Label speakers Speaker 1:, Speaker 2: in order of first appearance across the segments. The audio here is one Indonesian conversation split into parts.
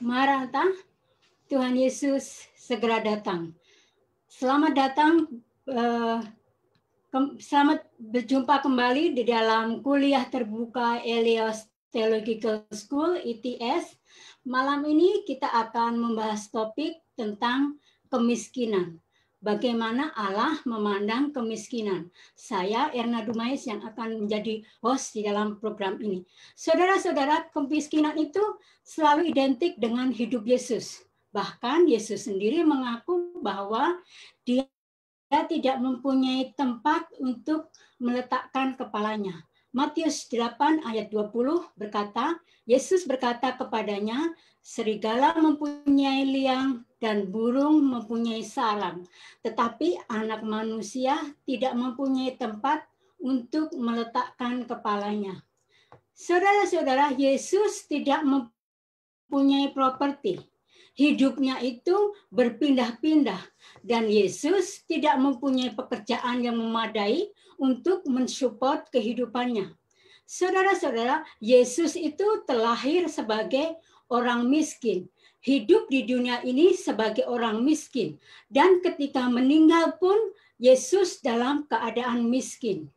Speaker 1: Maranatha, Tuhan Yesus segera datang. Selamat datang, eh, selamat berjumpa kembali di dalam kuliah terbuka Elias Theological School (ITS). E Malam ini kita akan membahas topik tentang kemiskinan bagaimana Allah memandang kemiskinan. Saya Erna Dumais yang akan menjadi host di dalam program ini. Saudara-saudara, kemiskinan itu selalu identik dengan hidup Yesus. Bahkan Yesus sendiri mengaku bahwa dia tidak mempunyai tempat untuk meletakkan kepalanya. Matius 8 ayat 20 berkata, Yesus berkata kepadanya, serigala mempunyai liang dan burung mempunyai sarang, tetapi anak manusia tidak mempunyai tempat untuk meletakkan kepalanya. Saudara-saudara, Yesus tidak mempunyai properti. Hidupnya itu berpindah-pindah dan Yesus tidak mempunyai pekerjaan yang memadai untuk mensupport kehidupannya. Saudara-saudara, Yesus itu terlahir sebagai orang miskin hidup di dunia ini sebagai orang miskin dan ketika meninggal pun Yesus dalam keadaan miskin.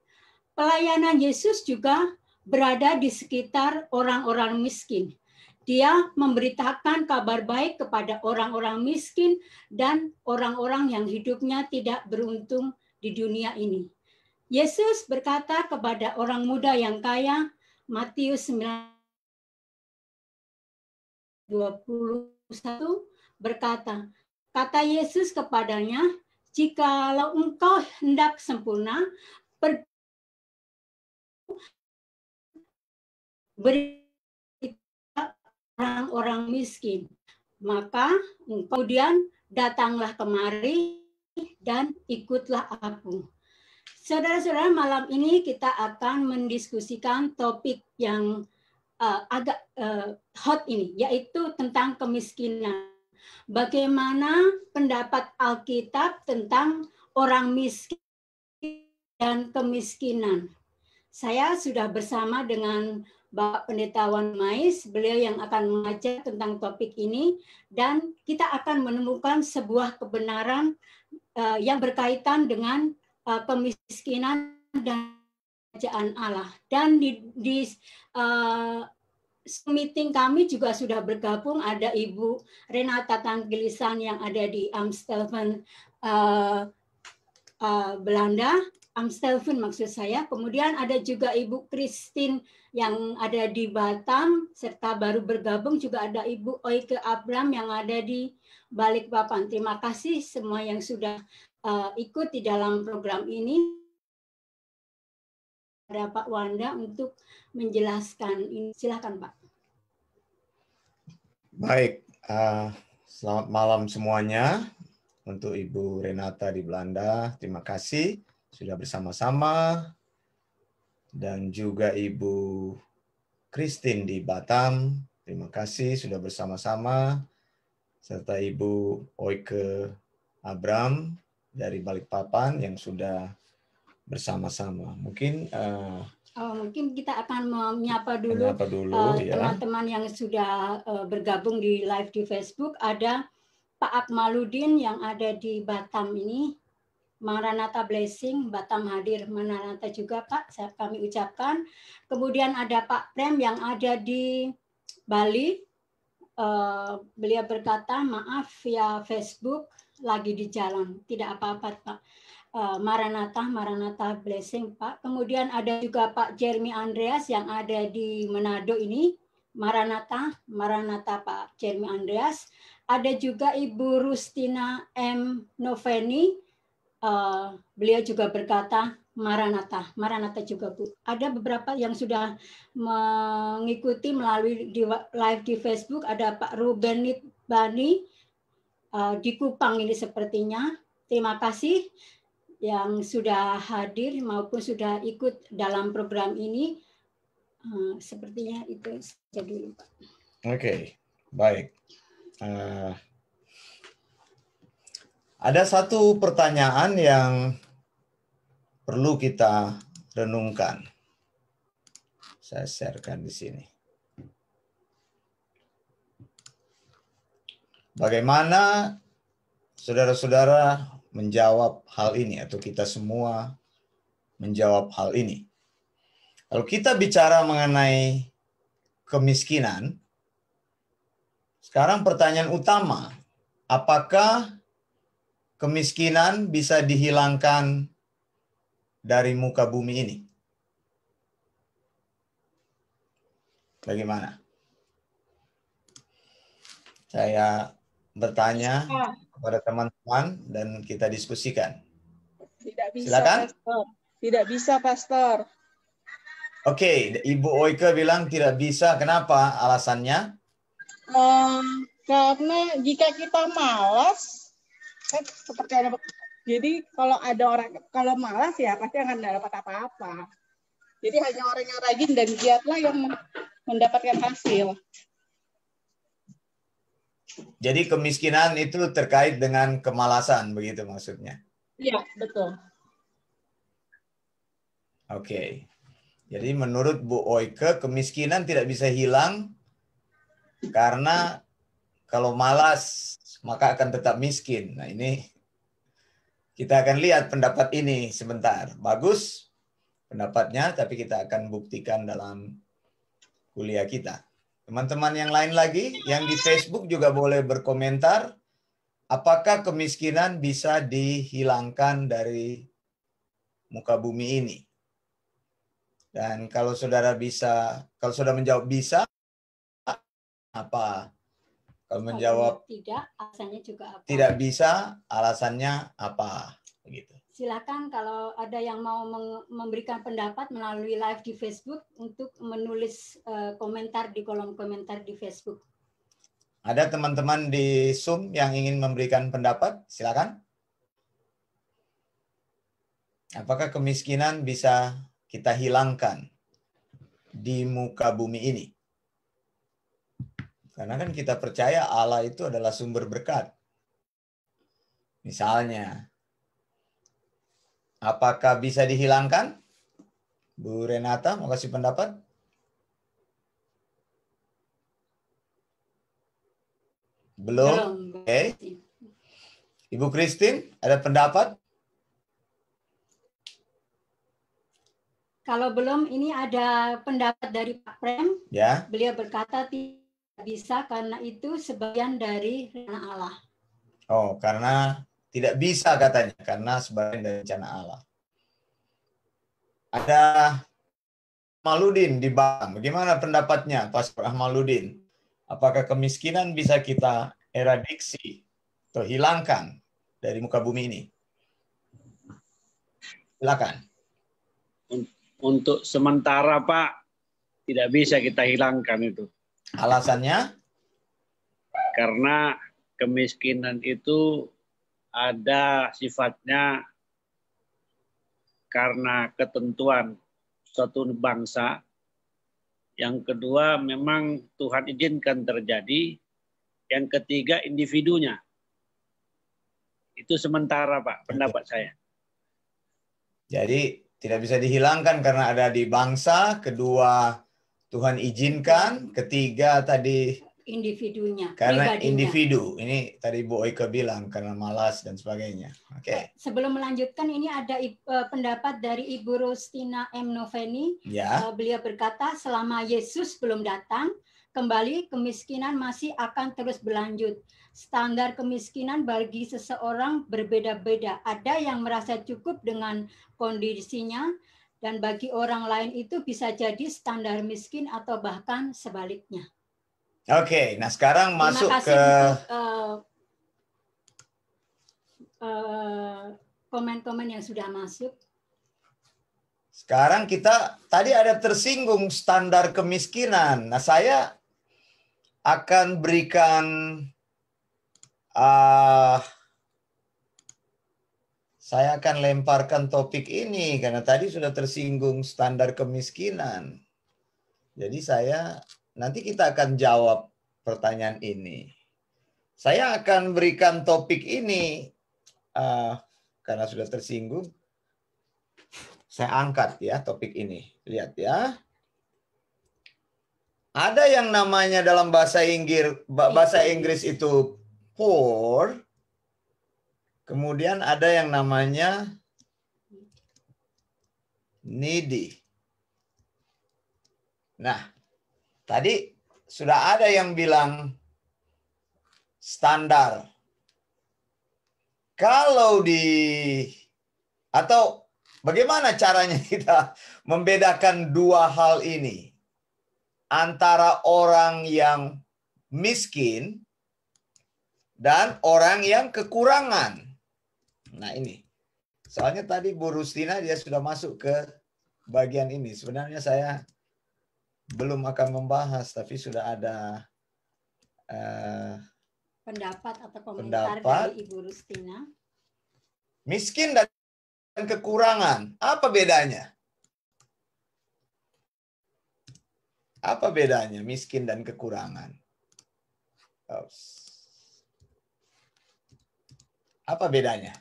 Speaker 1: Pelayanan Yesus juga berada di sekitar orang-orang miskin. Dia memberitakan kabar baik kepada orang-orang miskin dan orang-orang yang hidupnya tidak beruntung di dunia ini. Yesus berkata kepada orang muda yang kaya, Matius 9 21 berkata, kata Yesus kepadanya, jikalau engkau hendak sempurna, per berita orang-orang miskin. Maka kemudian datanglah kemari dan ikutlah aku. Saudara-saudara, malam ini kita akan mendiskusikan topik yang uh, agak uh, hot ini, yaitu tentang kemiskinan. Bagaimana pendapat Alkitab tentang orang miskin dan kemiskinan? Saya sudah bersama dengan Bapak Pendeta Wan Mais, beliau yang akan mengajar tentang topik ini, dan kita akan menemukan sebuah kebenaran eh, yang berkaitan dengan uh, kemiskinan dan kerajaan Allah. Dan di, di uh, eh, meeting kami juga sudah bergabung ada Ibu Renata Tanggilisan yang ada di Amstelven uh, uh, Belanda, Amstelven maksud saya. Kemudian ada juga Ibu Christine yang ada di Batam, serta baru bergabung juga ada Ibu Oike Abram yang ada di Balikpapan. Terima kasih semua yang sudah uh, ikut di dalam program ini. Pak Wanda untuk menjelaskan. Silahkan Pak.
Speaker 2: Baik, uh, selamat malam semuanya. Untuk Ibu Renata di Belanda, terima kasih sudah bersama-sama. Dan juga Ibu Christine di Batam, terima kasih sudah bersama-sama. Serta Ibu Oike Abram dari Balikpapan yang sudah bersama-sama. Mungkin uh,
Speaker 1: Oh, mungkin kita akan menyapa dulu eh, iya. teman-teman uh, ya. yang sudah uh, bergabung di live di Facebook. Ada Pak Akmaludin yang ada di Batam ini. Maranatha Blessing, Batam hadir. Maranatha juga Pak, kami ucapkan. Kemudian ada Pak Prem yang ada di Bali. Uh, beliau berkata, maaf ya Facebook lagi di jalan. Tidak apa-apa Pak Eh, Maranatha, Maranatha Blessing, Pak. Kemudian ada juga Pak Jeremy Andreas yang ada di Manado ini, Maranatha, Maranatha Pak Jeremy Andreas. Ada juga Ibu Rustina M. Noveni, eh, beliau juga berkata Maranatha, Maranatha juga Bu. Ada beberapa yang sudah mengikuti melalui live di Facebook, ada Pak Ruben Bani eh, di Kupang ini sepertinya. Terima kasih yang sudah hadir maupun sudah ikut dalam program ini. Eh, sepertinya itu saja dulu, Pak. Oke,
Speaker 2: okay. baik. Uh, ada satu pertanyaan yang perlu kita renungkan. Saya sharekan di sini. Bagaimana saudara-saudara menjawab hal ini atau kita semua menjawab hal ini. Kalau kita bicara mengenai kemiskinan, sekarang pertanyaan utama, apakah kemiskinan bisa dihilangkan dari muka bumi ini? Bagaimana? Saya bertanya. Ah kepada teman-teman dan kita diskusikan.
Speaker 3: Tidak bisa, Silakan. Pastor. Tidak
Speaker 2: bisa, Pastor. Oke, okay, Ibu Oike bilang tidak bisa. Kenapa? Alasannya?
Speaker 1: Um, karena jika kita malas, kan seperti ada. Jadi
Speaker 4: kalau ada orang kalau malas ya pasti akan dapat apa-apa. Jadi hanya orang yang rajin dan giatlah yang mendapatkan hasil.
Speaker 2: Jadi kemiskinan itu terkait dengan kemalasan, begitu maksudnya?
Speaker 5: Iya, betul.
Speaker 2: Oke. Okay. Jadi menurut Bu Oike, kemiskinan tidak bisa hilang karena kalau malas maka akan tetap miskin. Nah ini kita akan lihat pendapat ini sebentar. Bagus pendapatnya, tapi kita akan buktikan dalam kuliah kita. Teman-teman yang lain lagi, yang di Facebook juga boleh berkomentar. Apakah kemiskinan bisa dihilangkan dari muka bumi ini? Dan kalau saudara bisa, kalau saudara menjawab bisa, apa? Kalau menjawab
Speaker 1: tidak, alasannya juga apa?
Speaker 2: Tidak bisa, alasannya apa? Begitu
Speaker 1: silakan kalau ada yang mau memberikan pendapat melalui live di Facebook untuk menulis eh, komentar di kolom komentar di Facebook.
Speaker 2: Ada teman-teman di Zoom yang ingin memberikan pendapat, silakan. Apakah kemiskinan bisa kita hilangkan di muka bumi ini? Karena kan kita percaya Allah itu adalah sumber berkat. Misalnya, Apakah bisa dihilangkan? Bu Renata, mau kasih pendapat? Belum. Oke. Okay. Ibu Christine, ada pendapat?
Speaker 1: Kalau belum, ini ada pendapat dari Pak Prem. Ya. Beliau berkata tidak bisa karena itu sebagian dari rencana Allah.
Speaker 2: Oh, karena tidak bisa katanya karena sebagian dari rencana Allah. Ada Maludin di Bang. Bagaimana pendapatnya pas Pastor Ahmaludin? Apakah kemiskinan bisa kita eradiksi atau hilangkan dari muka bumi ini?
Speaker 5: Silakan. Untuk sementara Pak, tidak bisa kita hilangkan itu.
Speaker 2: Alasannya?
Speaker 5: Karena kemiskinan itu ada sifatnya karena ketentuan suatu bangsa. Yang kedua memang Tuhan izinkan terjadi. Yang ketiga individunya. Itu sementara Pak pendapat saya.
Speaker 2: Jadi tidak bisa dihilangkan karena ada di bangsa. Kedua Tuhan izinkan. Ketiga tadi
Speaker 1: individunya. Karena pribadinya.
Speaker 2: individu ini tadi Bu Oika bilang karena malas dan sebagainya. Oke. Okay.
Speaker 1: Sebelum melanjutkan ini ada e, pendapat dari Ibu Rustina M Noveni. Ya. E, beliau berkata selama Yesus belum datang, kembali kemiskinan masih akan terus berlanjut. Standar kemiskinan bagi seseorang berbeda-beda. Ada yang merasa cukup dengan kondisinya, dan bagi orang lain itu bisa jadi standar miskin atau bahkan sebaliknya.
Speaker 2: Oke, okay, nah sekarang masuk kasih ke
Speaker 1: komen uh, uh, yang sudah masuk.
Speaker 2: Sekarang kita tadi ada tersinggung standar kemiskinan. Nah, saya akan berikan uh, saya akan lemparkan topik ini karena tadi sudah tersinggung standar kemiskinan. Jadi saya nanti kita akan jawab pertanyaan ini. Saya akan berikan topik ini uh, karena sudah tersinggung. Saya angkat ya topik ini. Lihat ya. Ada yang namanya dalam bahasa Inggris bahasa Inggris itu poor. Kemudian ada yang namanya needy. Nah, Tadi sudah ada yang bilang standar. Kalau di atau bagaimana caranya kita membedakan dua hal ini antara orang yang miskin dan orang yang kekurangan. Nah, ini. Soalnya tadi Bu Rustina dia sudah masuk ke bagian ini. Sebenarnya saya belum akan membahas tapi sudah ada uh,
Speaker 1: pendapat atau komentar pendapat. dari Ibu Rustina.
Speaker 2: Miskin dan kekurangan, apa bedanya? Apa bedanya miskin dan kekurangan? Apa bedanya?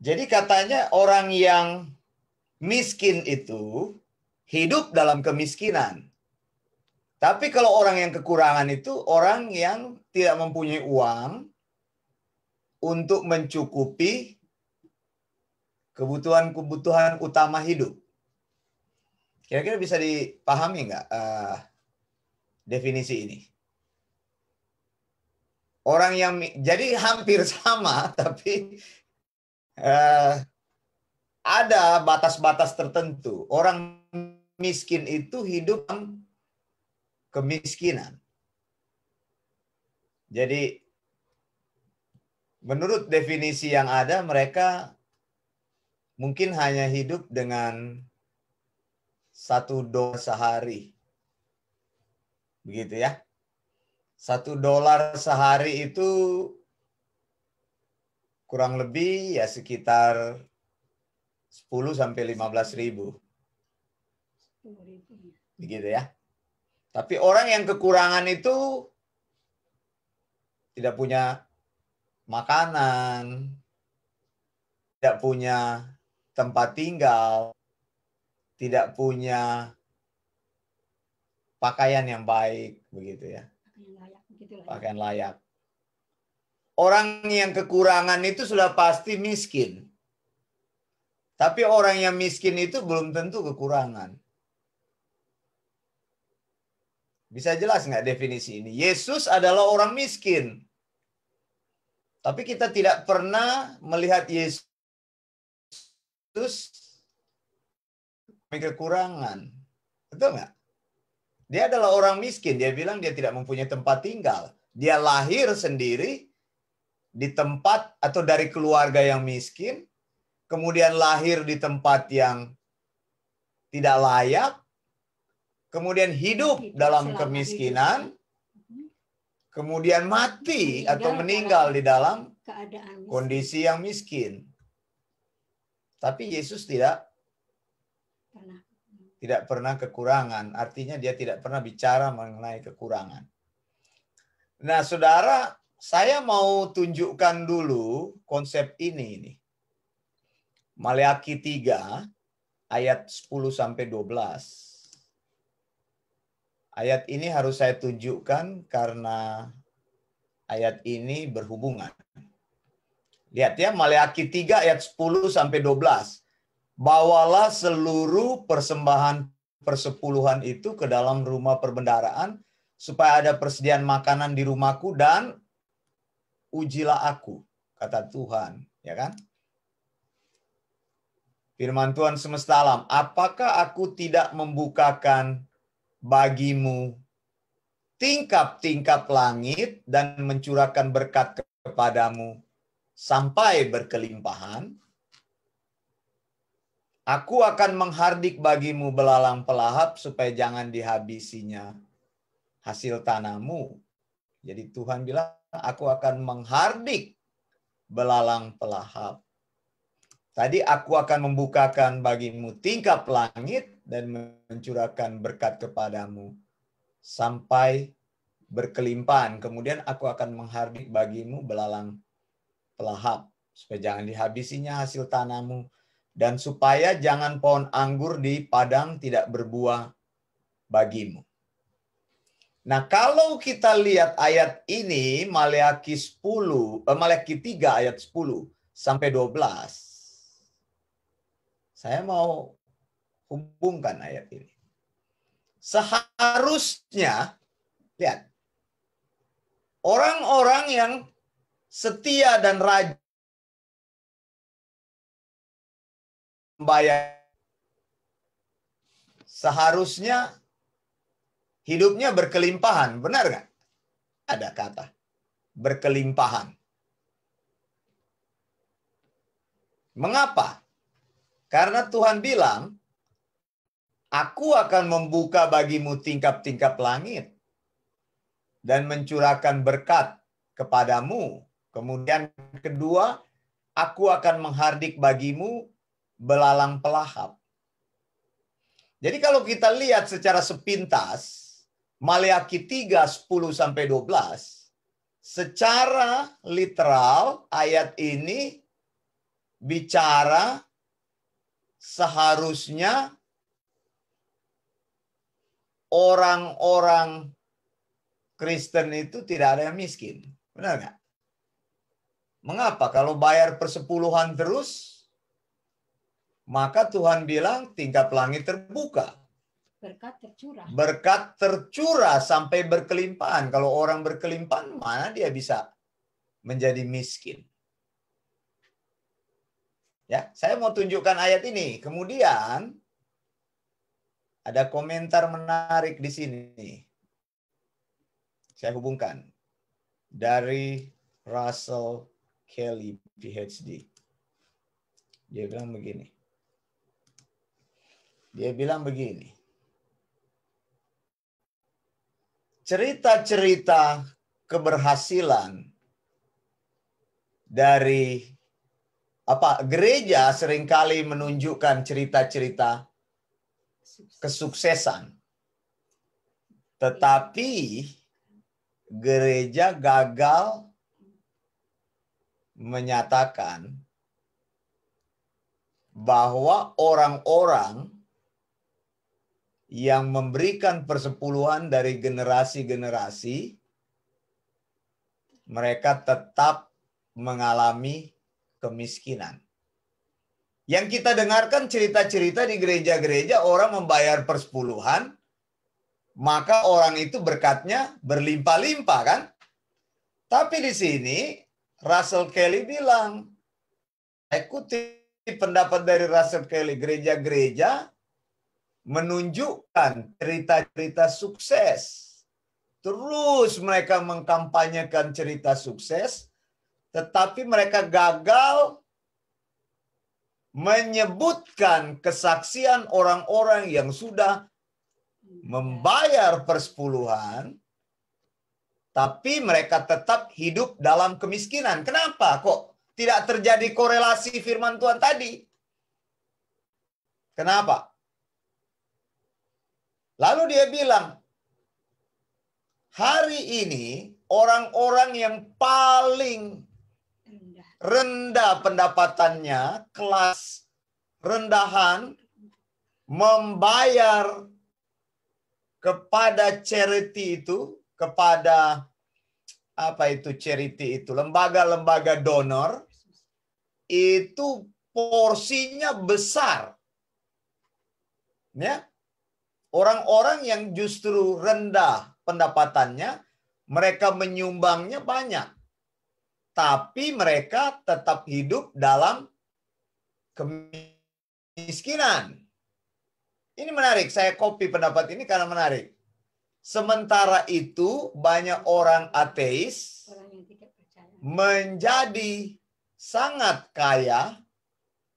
Speaker 2: Jadi katanya orang yang miskin itu hidup dalam kemiskinan. Tapi kalau orang yang kekurangan itu orang yang tidak mempunyai uang untuk mencukupi kebutuhan-kebutuhan utama hidup. Kira-kira bisa dipahami nggak uh, definisi ini? Orang yang jadi hampir sama tapi Eh, ada batas-batas tertentu. Orang miskin itu hidup kemiskinan. Jadi menurut definisi yang ada mereka mungkin hanya hidup dengan satu dolar sehari. Begitu ya. Satu dolar sehari itu kurang lebih ya sekitar 10 sampai 15 ribu. Ya. Begitu ya. Tapi orang yang kekurangan itu tidak punya makanan, tidak punya tempat tinggal, tidak punya pakaian yang baik begitu ya.
Speaker 5: Pakaian layak. Ya. Pakaian
Speaker 2: layak. Orang yang kekurangan itu sudah pasti miskin. Tapi orang yang miskin itu belum tentu kekurangan. Bisa jelas nggak definisi ini? Yesus adalah orang miskin. Tapi kita tidak pernah melihat Yesus kekurangan. Betul nggak? Dia adalah orang miskin. Dia bilang dia tidak mempunyai tempat tinggal. Dia lahir sendiri, di tempat atau dari keluarga yang miskin, kemudian lahir di tempat yang tidak layak, kemudian hidup, dalam kemiskinan, mm-hmm. kemudian mati atau meninggal di dalam kondisi yang miskin. Tapi Yesus tidak tidak pernah kekurangan. Artinya dia tidak pernah bicara mengenai kekurangan. Nah, saudara, saya mau tunjukkan dulu konsep ini nih. Maleakhi 3 ayat 10 sampai 12. Ayat ini harus saya tunjukkan karena ayat ini berhubungan. Lihat ya, Maleakhi 3 ayat 10 sampai 12. Bawalah seluruh persembahan persepuluhan itu ke dalam rumah perbendaraan supaya ada persediaan makanan di rumahku dan ujilah aku, kata Tuhan, ya kan? Firman Tuhan semesta alam, apakah aku tidak membukakan bagimu tingkap-tingkap langit dan mencurahkan berkat kepadamu sampai berkelimpahan? Aku akan menghardik bagimu belalang pelahap supaya jangan dihabisinya hasil tanamu. Jadi Tuhan bilang, aku akan menghardik belalang pelahap. Tadi aku akan membukakan bagimu tingkap langit dan mencurahkan berkat kepadamu sampai berkelimpahan. Kemudian aku akan menghardik bagimu belalang pelahap supaya jangan dihabisinya hasil tanamu dan supaya jangan pohon anggur di padang tidak berbuah bagimu. Nah, kalau kita lihat ayat ini Maleakhi 10, eh, Maleakhi 3 ayat 10 sampai 12. Saya mau hubungkan ayat ini. Seharusnya lihat orang-orang yang setia dan rajin membayar seharusnya Hidupnya berkelimpahan, benar nggak? Ada kata berkelimpahan. Mengapa? Karena Tuhan bilang, Aku akan membuka bagimu tingkap-tingkap langit dan mencurahkan berkat kepadamu. Kemudian kedua, aku akan menghardik bagimu belalang pelahap. Jadi kalau kita lihat secara sepintas, Maleakhi 3 10 sampai 12 secara literal ayat ini bicara seharusnya orang-orang Kristen itu tidak ada yang miskin. Benar nggak? Mengapa? Kalau bayar persepuluhan terus, maka Tuhan bilang tingkat langit terbuka
Speaker 1: berkat tercurah.
Speaker 2: Berkat tercurah sampai berkelimpahan. Kalau orang berkelimpahan, mana dia bisa menjadi miskin? Ya, saya mau tunjukkan ayat ini. Kemudian ada komentar menarik di sini. Saya hubungkan dari Russell Kelly PhD. Dia bilang begini. Dia bilang begini. cerita-cerita keberhasilan dari apa gereja seringkali menunjukkan cerita-cerita kesuksesan. Tetapi gereja gagal menyatakan bahwa orang-orang yang memberikan persepuluhan dari generasi-generasi, mereka tetap mengalami kemiskinan. Yang kita dengarkan cerita-cerita di gereja-gereja orang membayar persepuluhan, maka orang itu berkatnya berlimpah-limpah kan? Tapi di sini Russell Kelly bilang, ikuti pendapat dari Russell Kelly, gereja-gereja menunjukkan cerita-cerita sukses. Terus mereka mengkampanyekan cerita sukses, tetapi mereka gagal menyebutkan kesaksian orang-orang yang sudah membayar persepuluhan, tapi mereka tetap hidup dalam kemiskinan. Kenapa kok tidak terjadi korelasi firman Tuhan tadi? Kenapa? Lalu dia bilang, hari ini orang-orang yang paling rendah pendapatannya, kelas rendahan, membayar kepada charity itu, kepada apa itu charity itu, lembaga-lembaga donor, itu porsinya besar. Ya, Orang-orang yang justru rendah pendapatannya, mereka menyumbangnya banyak. Tapi mereka tetap hidup dalam kemiskinan. Ini menarik, saya copy pendapat ini karena menarik. Sementara itu, banyak orang ateis menjadi sangat kaya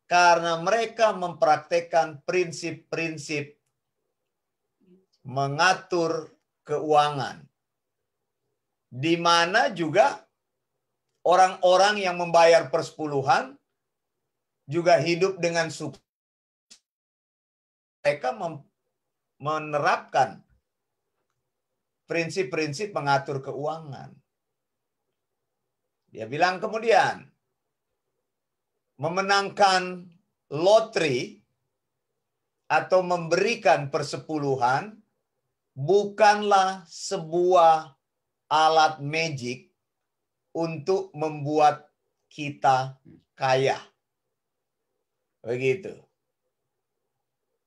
Speaker 2: karena mereka mempraktekkan prinsip-prinsip mengatur keuangan. Di mana juga orang-orang yang membayar persepuluhan juga hidup dengan sukses. Mereka menerapkan prinsip-prinsip mengatur keuangan. Dia bilang kemudian, memenangkan lotri atau memberikan persepuluhan bukanlah sebuah alat magic untuk membuat kita kaya. Begitu.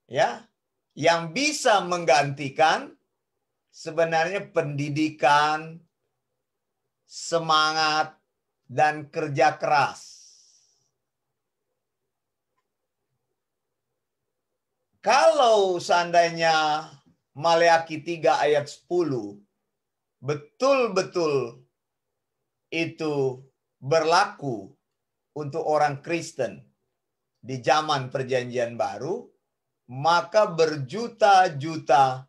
Speaker 2: Ya, yang bisa menggantikan sebenarnya pendidikan, semangat dan kerja keras. Kalau seandainya Maleaki 3 ayat 10 betul-betul itu berlaku untuk orang Kristen di zaman perjanjian baru, maka berjuta-juta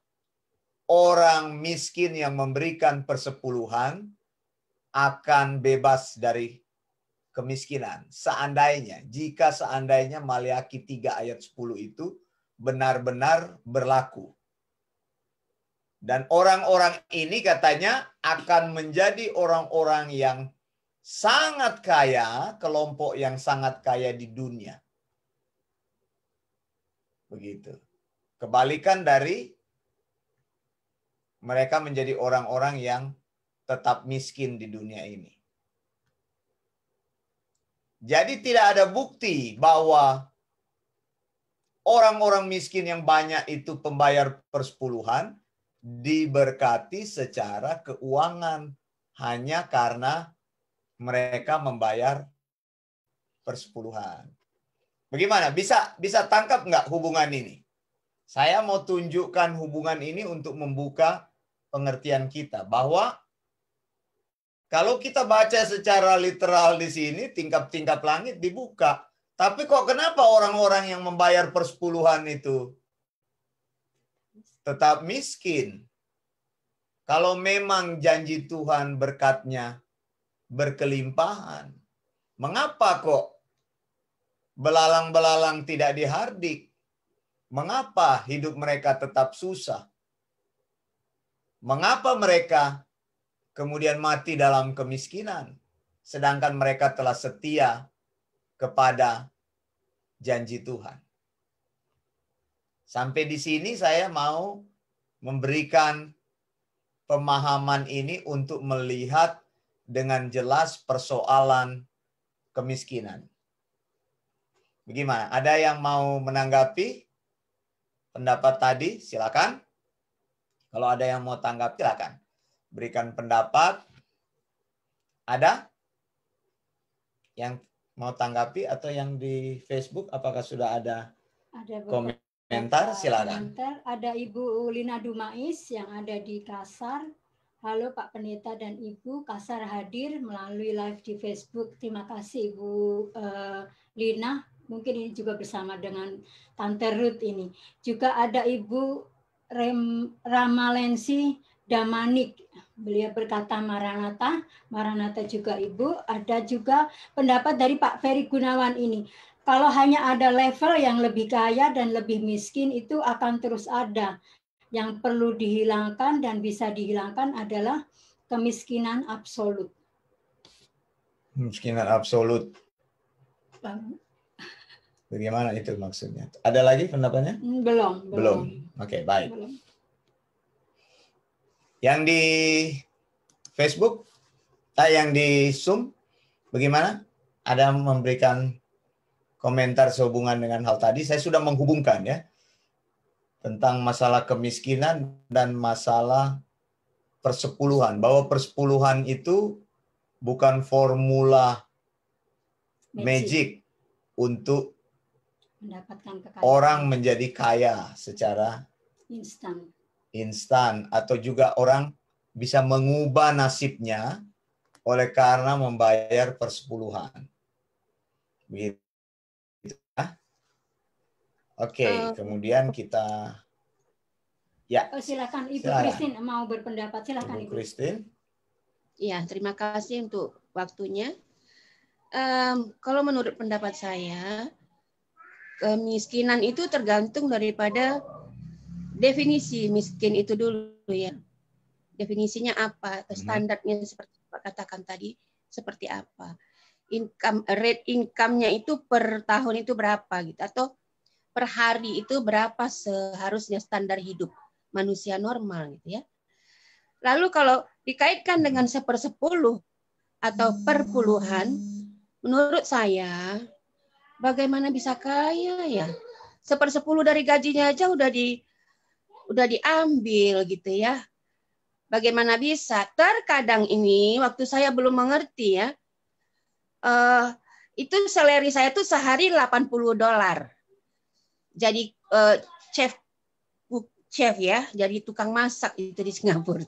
Speaker 2: orang miskin yang memberikan persepuluhan akan bebas dari kemiskinan. Seandainya, jika seandainya Maliaki 3 ayat 10 itu benar-benar berlaku. Dan orang-orang ini katanya akan menjadi orang-orang yang sangat kaya, kelompok yang sangat kaya di dunia. Begitu. Kebalikan dari mereka menjadi orang-orang yang tetap miskin di dunia ini. Jadi tidak ada bukti bahwa orang-orang miskin yang banyak itu pembayar persepuluhan, diberkati secara keuangan hanya karena mereka membayar persepuluhan. Bagaimana? Bisa bisa tangkap nggak hubungan ini? Saya mau tunjukkan hubungan ini untuk membuka pengertian kita bahwa kalau kita baca secara literal di sini tingkap-tingkap langit dibuka. Tapi kok kenapa orang-orang yang membayar persepuluhan itu tetap miskin. Kalau memang janji Tuhan berkatnya berkelimpahan, mengapa kok belalang-belalang tidak dihardik? Mengapa hidup mereka tetap susah? Mengapa mereka kemudian mati dalam kemiskinan, sedangkan mereka telah setia kepada janji Tuhan? Sampai di sini saya mau memberikan pemahaman ini untuk melihat dengan jelas persoalan kemiskinan. Bagaimana? Ada yang mau menanggapi pendapat tadi? Silakan. Kalau ada yang mau tanggap, silakan. Berikan pendapat. Ada yang mau tanggapi atau yang di Facebook apakah sudah ada,
Speaker 1: ada komentar?
Speaker 2: komentar silakan.
Speaker 1: Komentar ada Ibu Lina Dumais yang ada di Kasar. Halo Pak Pendeta dan Ibu, Kasar hadir melalui live di Facebook. Terima kasih Ibu uh, Lina. Mungkin ini juga bersama dengan Tante Ruth ini. Juga ada Ibu Rem, Ramalensi Damanik. Beliau berkata Maranata, Maranata juga Ibu. Ada juga pendapat dari Pak Ferry Gunawan ini. Kalau hanya ada level yang lebih kaya dan lebih miskin itu akan terus ada. Yang perlu dihilangkan dan bisa dihilangkan adalah kemiskinan absolut.
Speaker 2: Kemiskinan absolut. Bagaimana itu maksudnya? Ada lagi pendapatnya?
Speaker 1: Hmm, belum. Belum. belum. Oke, okay, baik. Belum.
Speaker 2: Yang di Facebook, ah, yang di Zoom, bagaimana? Ada memberikan komentar sehubungan dengan hal tadi, saya sudah menghubungkan ya tentang masalah kemiskinan dan masalah persepuluhan. Bahwa persepuluhan itu bukan formula
Speaker 1: magic, untuk mendapatkan orang
Speaker 2: menjadi kaya secara instan. Instan atau juga orang bisa mengubah nasibnya oleh karena membayar persepuluhan. Begitu. Oke, okay, uh, eh, kemudian kita ya.
Speaker 4: Oh, silakan Ibu Kristin mau berpendapat silakan Ibu. Kristin. Iya, terima kasih untuk waktunya. Um, kalau menurut pendapat saya, kemiskinan itu tergantung daripada definisi miskin itu dulu ya. Definisinya apa? Mhm. standarnya hmm. seperti katakan tadi seperti apa? Income rate income-nya itu per tahun itu berapa gitu atau per hari itu berapa seharusnya standar hidup manusia normal gitu ya. Lalu kalau dikaitkan dengan sepersepuluh atau perpuluhan, menurut saya bagaimana bisa kaya ya? Sepersepuluh dari gajinya aja udah di udah diambil gitu ya. Bagaimana bisa? Terkadang ini waktu saya belum mengerti ya. uh, itu seleri saya tuh sehari 80 dolar jadi uh, chef chef ya, jadi tukang masak itu di Singapura.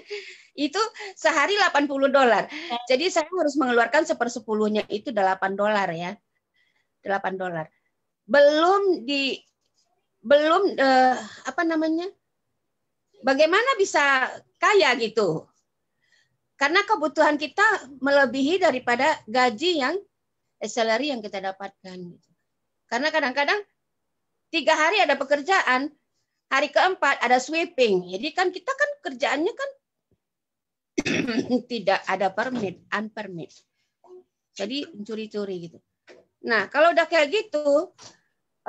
Speaker 4: itu sehari 80 dolar. Ya. Jadi saya harus mengeluarkan sepersepuluhnya itu 8 dolar ya. 8 dolar. Belum di belum uh, apa namanya? Bagaimana bisa kaya gitu? Karena kebutuhan kita melebihi daripada gaji yang eh, salary yang kita dapatkan. Gitu. Karena kadang-kadang tiga hari ada pekerjaan, hari keempat ada sweeping. Jadi kan kita kan kerjaannya kan tidak ada permit, unpermit. Jadi curi-curi gitu. Nah, kalau udah kayak gitu,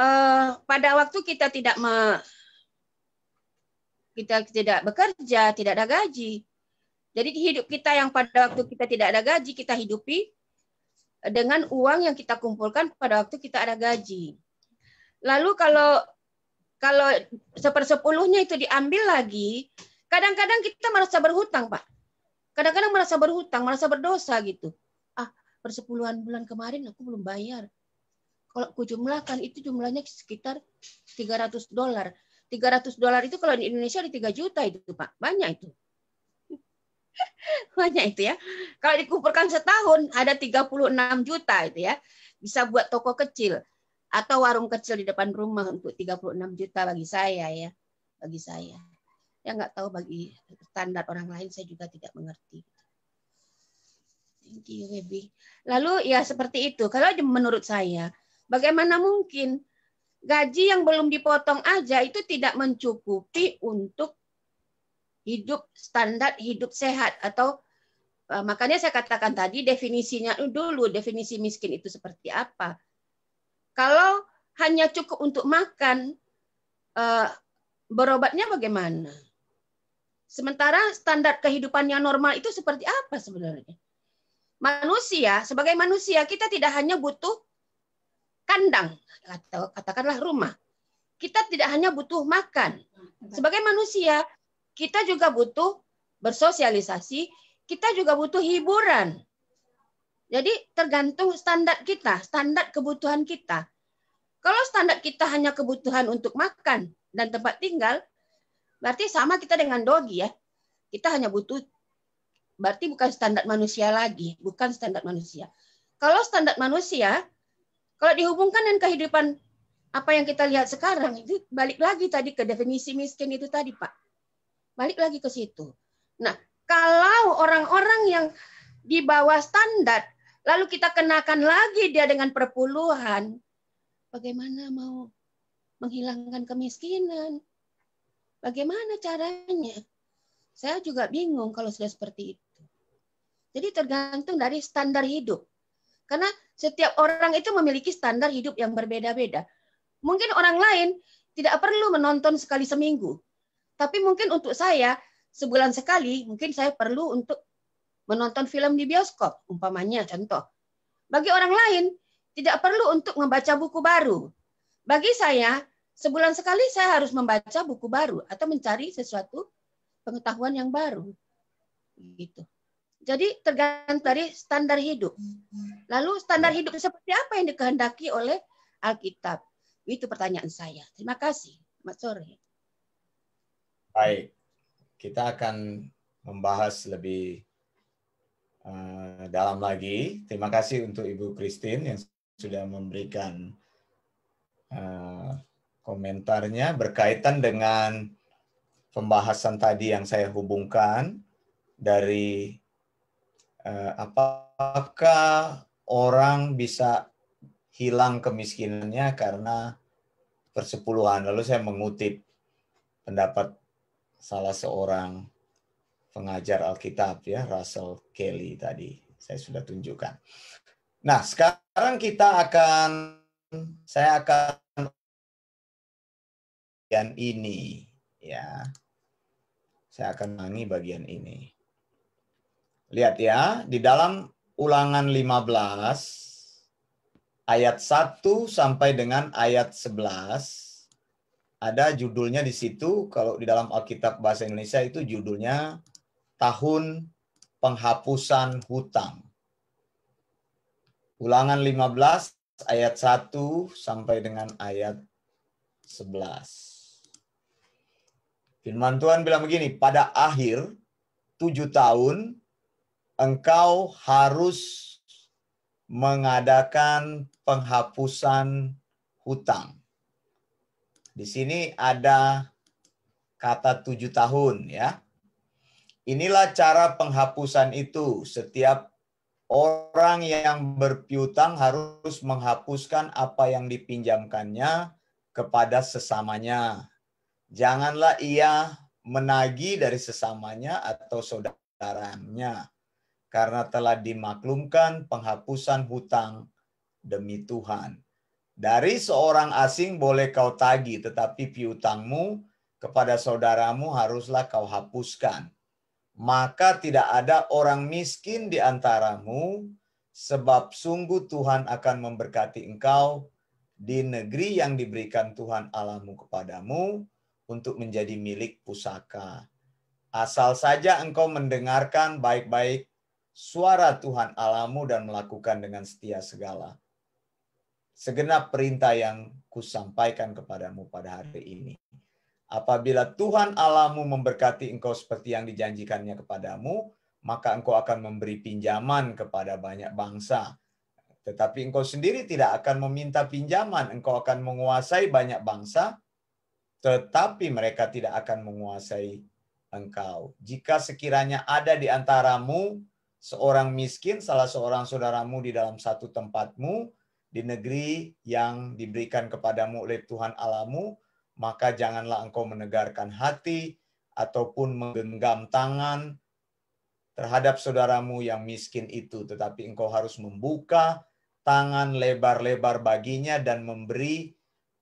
Speaker 4: uh, pada waktu kita tidak me, kita tidak bekerja, tidak ada gaji. Jadi hidup kita yang pada waktu kita tidak ada gaji, kita hidupi dengan uang yang kita kumpulkan pada waktu kita ada gaji. Lalu kalau kalau sepersepuluhnya itu diambil lagi, kadang-kadang kita merasa berhutang, Pak. Kadang-kadang merasa berhutang, merasa berdosa gitu. Ah, persepuluhan bulan kemarin aku belum bayar. Kalau aku jumlahkan itu jumlahnya sekitar 300 dolar. 300 dolar itu kalau di Indonesia di 3 juta itu, Pak. Banyak itu. Banyak itu ya. Kalau dikumpulkan setahun ada 36 juta itu ya. Bisa buat toko kecil atau warung kecil di depan rumah untuk 36 juta bagi saya ya bagi saya ya nggak tahu bagi standar orang lain saya juga tidak mengerti thank you Baby lalu ya seperti itu kalau menurut saya bagaimana mungkin gaji yang belum dipotong aja itu tidak mencukupi untuk hidup standar hidup sehat atau eh, makanya saya katakan tadi definisinya dulu definisi miskin itu seperti apa kalau hanya cukup untuk makan, eh, berobatnya bagaimana? Sementara standar kehidupan yang normal itu seperti apa sebenarnya? Manusia, sebagai manusia kita tidak hanya butuh kandang atau katakanlah rumah. Kita tidak hanya butuh makan. Sebagai manusia, kita juga butuh bersosialisasi, kita juga butuh hiburan. Jadi tergantung standar kita, standar kebutuhan kita. Kalau standar kita hanya kebutuhan untuk makan dan tempat tinggal, berarti sama kita dengan dogi ya. Kita hanya butuh, berarti bukan standar manusia lagi, bukan standar manusia. Kalau standar manusia, kalau dihubungkan dengan kehidupan apa yang kita lihat sekarang, itu balik lagi tadi ke definisi miskin itu tadi Pak. Balik lagi ke situ. Nah, kalau orang-orang yang di bawah standar lalu kita kenakan lagi dia dengan perpuluhan, bagaimana mau menghilangkan kemiskinan? Bagaimana caranya? Saya juga bingung kalau sudah seperti itu. Jadi tergantung dari standar hidup. Karena setiap orang itu memiliki standar hidup yang berbeda-beda. Mungkin orang lain tidak perlu menonton sekali seminggu. Tapi mungkin untuk saya, sebulan sekali, mungkin saya perlu untuk menonton film di bioskop, umpamanya contoh. Bagi orang lain, tidak perlu untuk membaca buku baru. Bagi saya, sebulan sekali saya harus membaca buku baru atau mencari sesuatu pengetahuan yang baru. Gitu. Jadi tergantung dari standar hidup. Lalu standar hidup seperti apa yang dikehendaki oleh Alkitab? Itu pertanyaan saya. Terima kasih. Mas sore.
Speaker 2: Baik. Kita akan membahas lebih Eh, dalam lagi. Terima kasih untuk Ibu Christine yang sudah memberikan uh, komentarnya berkaitan dengan pembahasan tadi yang saya hubungkan dari uh, apakah orang bisa hilang kemiskinannya karena persepuluhan. Lalu saya mengutip pendapat salah seorang pengajar Alkitab ya Russell Kelly tadi saya sudah tunjukkan. Nah, sekarang kita akan saya akan bagian ini ya. Saya akan ulangi bagian ini. Lihat ya, di dalam Ulangan 15 ayat 1 sampai dengan ayat 11 ada judulnya di situ kalau di dalam Alkitab bahasa Indonesia itu judulnya tahun penghapusan hutang. Ulangan 15 ayat 1 sampai dengan ayat 11. Firman Tuhan bilang begini, pada akhir tujuh tahun engkau harus mengadakan penghapusan hutang. Di sini ada kata tujuh tahun ya. Inilah cara penghapusan itu. Setiap orang yang berpiutang harus menghapuskan apa yang dipinjamkannya kepada sesamanya. Janganlah ia menagi dari sesamanya atau saudaranya, karena telah dimaklumkan penghapusan hutang demi Tuhan. Dari seorang asing boleh kau tagi, tetapi piutangmu kepada saudaramu haruslah kau hapuskan maka tidak ada orang miskin di antaramu, sebab sungguh Tuhan akan memberkati engkau di negeri yang diberikan Tuhan alamu kepadamu untuk menjadi milik pusaka. Asal saja engkau mendengarkan baik-baik suara Tuhan alamu dan melakukan dengan setia segala segenap perintah yang kusampaikan kepadamu pada hari ini. Apabila Tuhan Allahmu memberkati engkau seperti yang dijanjikannya kepadamu, maka engkau akan memberi pinjaman kepada banyak bangsa. Tetapi engkau sendiri tidak akan meminta pinjaman, engkau akan menguasai banyak bangsa, tetapi mereka tidak akan menguasai engkau. Jika sekiranya ada di antaramu seorang miskin, salah seorang saudaramu di dalam satu tempatmu, di negeri yang diberikan kepadamu oleh Tuhan Alamu, maka janganlah engkau menegarkan hati ataupun menggenggam tangan terhadap saudaramu yang miskin itu, tetapi engkau harus membuka tangan lebar-lebar baginya dan memberi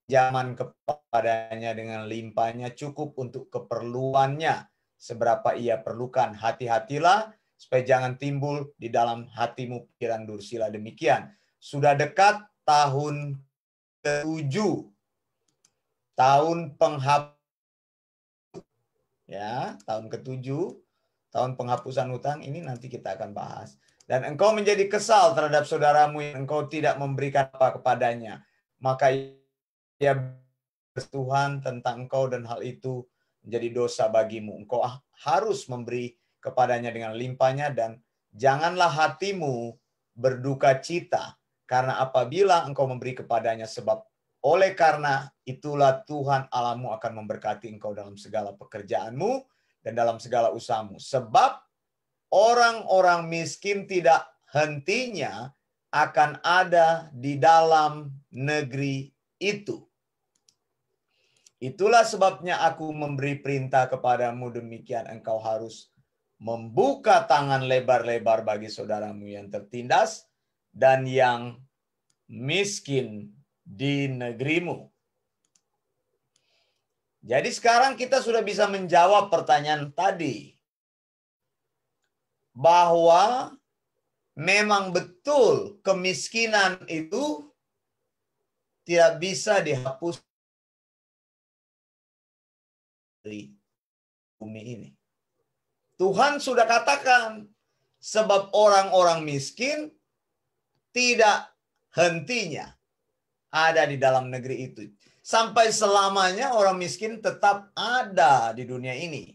Speaker 2: zaman kepadanya dengan limpahnya cukup untuk keperluannya seberapa ia perlukan. Hati-hatilah supaya jangan timbul di dalam hatimu pikiran dursila demikian. Sudah dekat tahun ketujuh tahun penghapus ya tahun ketujuh tahun penghapusan hutang ini nanti kita akan bahas dan engkau menjadi kesal terhadap saudaramu yang engkau tidak memberikan apa kepadanya maka ia bertuhan tentang engkau dan hal itu menjadi dosa bagimu engkau ah, harus memberi kepadanya dengan limpahnya dan janganlah hatimu berduka cita karena apabila engkau memberi kepadanya sebab oleh karena itulah Tuhan alamu akan memberkati engkau dalam segala pekerjaanmu dan dalam segala usahamu. Sebab orang-orang miskin tidak hentinya akan ada di dalam negeri itu. Itulah sebabnya aku memberi perintah kepadamu demikian engkau harus membuka tangan lebar-lebar bagi saudaramu yang tertindas dan yang miskin di negerimu. Jadi sekarang kita sudah bisa menjawab pertanyaan tadi. Bahwa memang betul kemiskinan itu tidak bisa dihapus dari bumi ini. Tuhan sudah katakan, sebab orang-orang miskin tidak hentinya ada di dalam negeri itu. Sampai selamanya orang miskin tetap ada di dunia ini.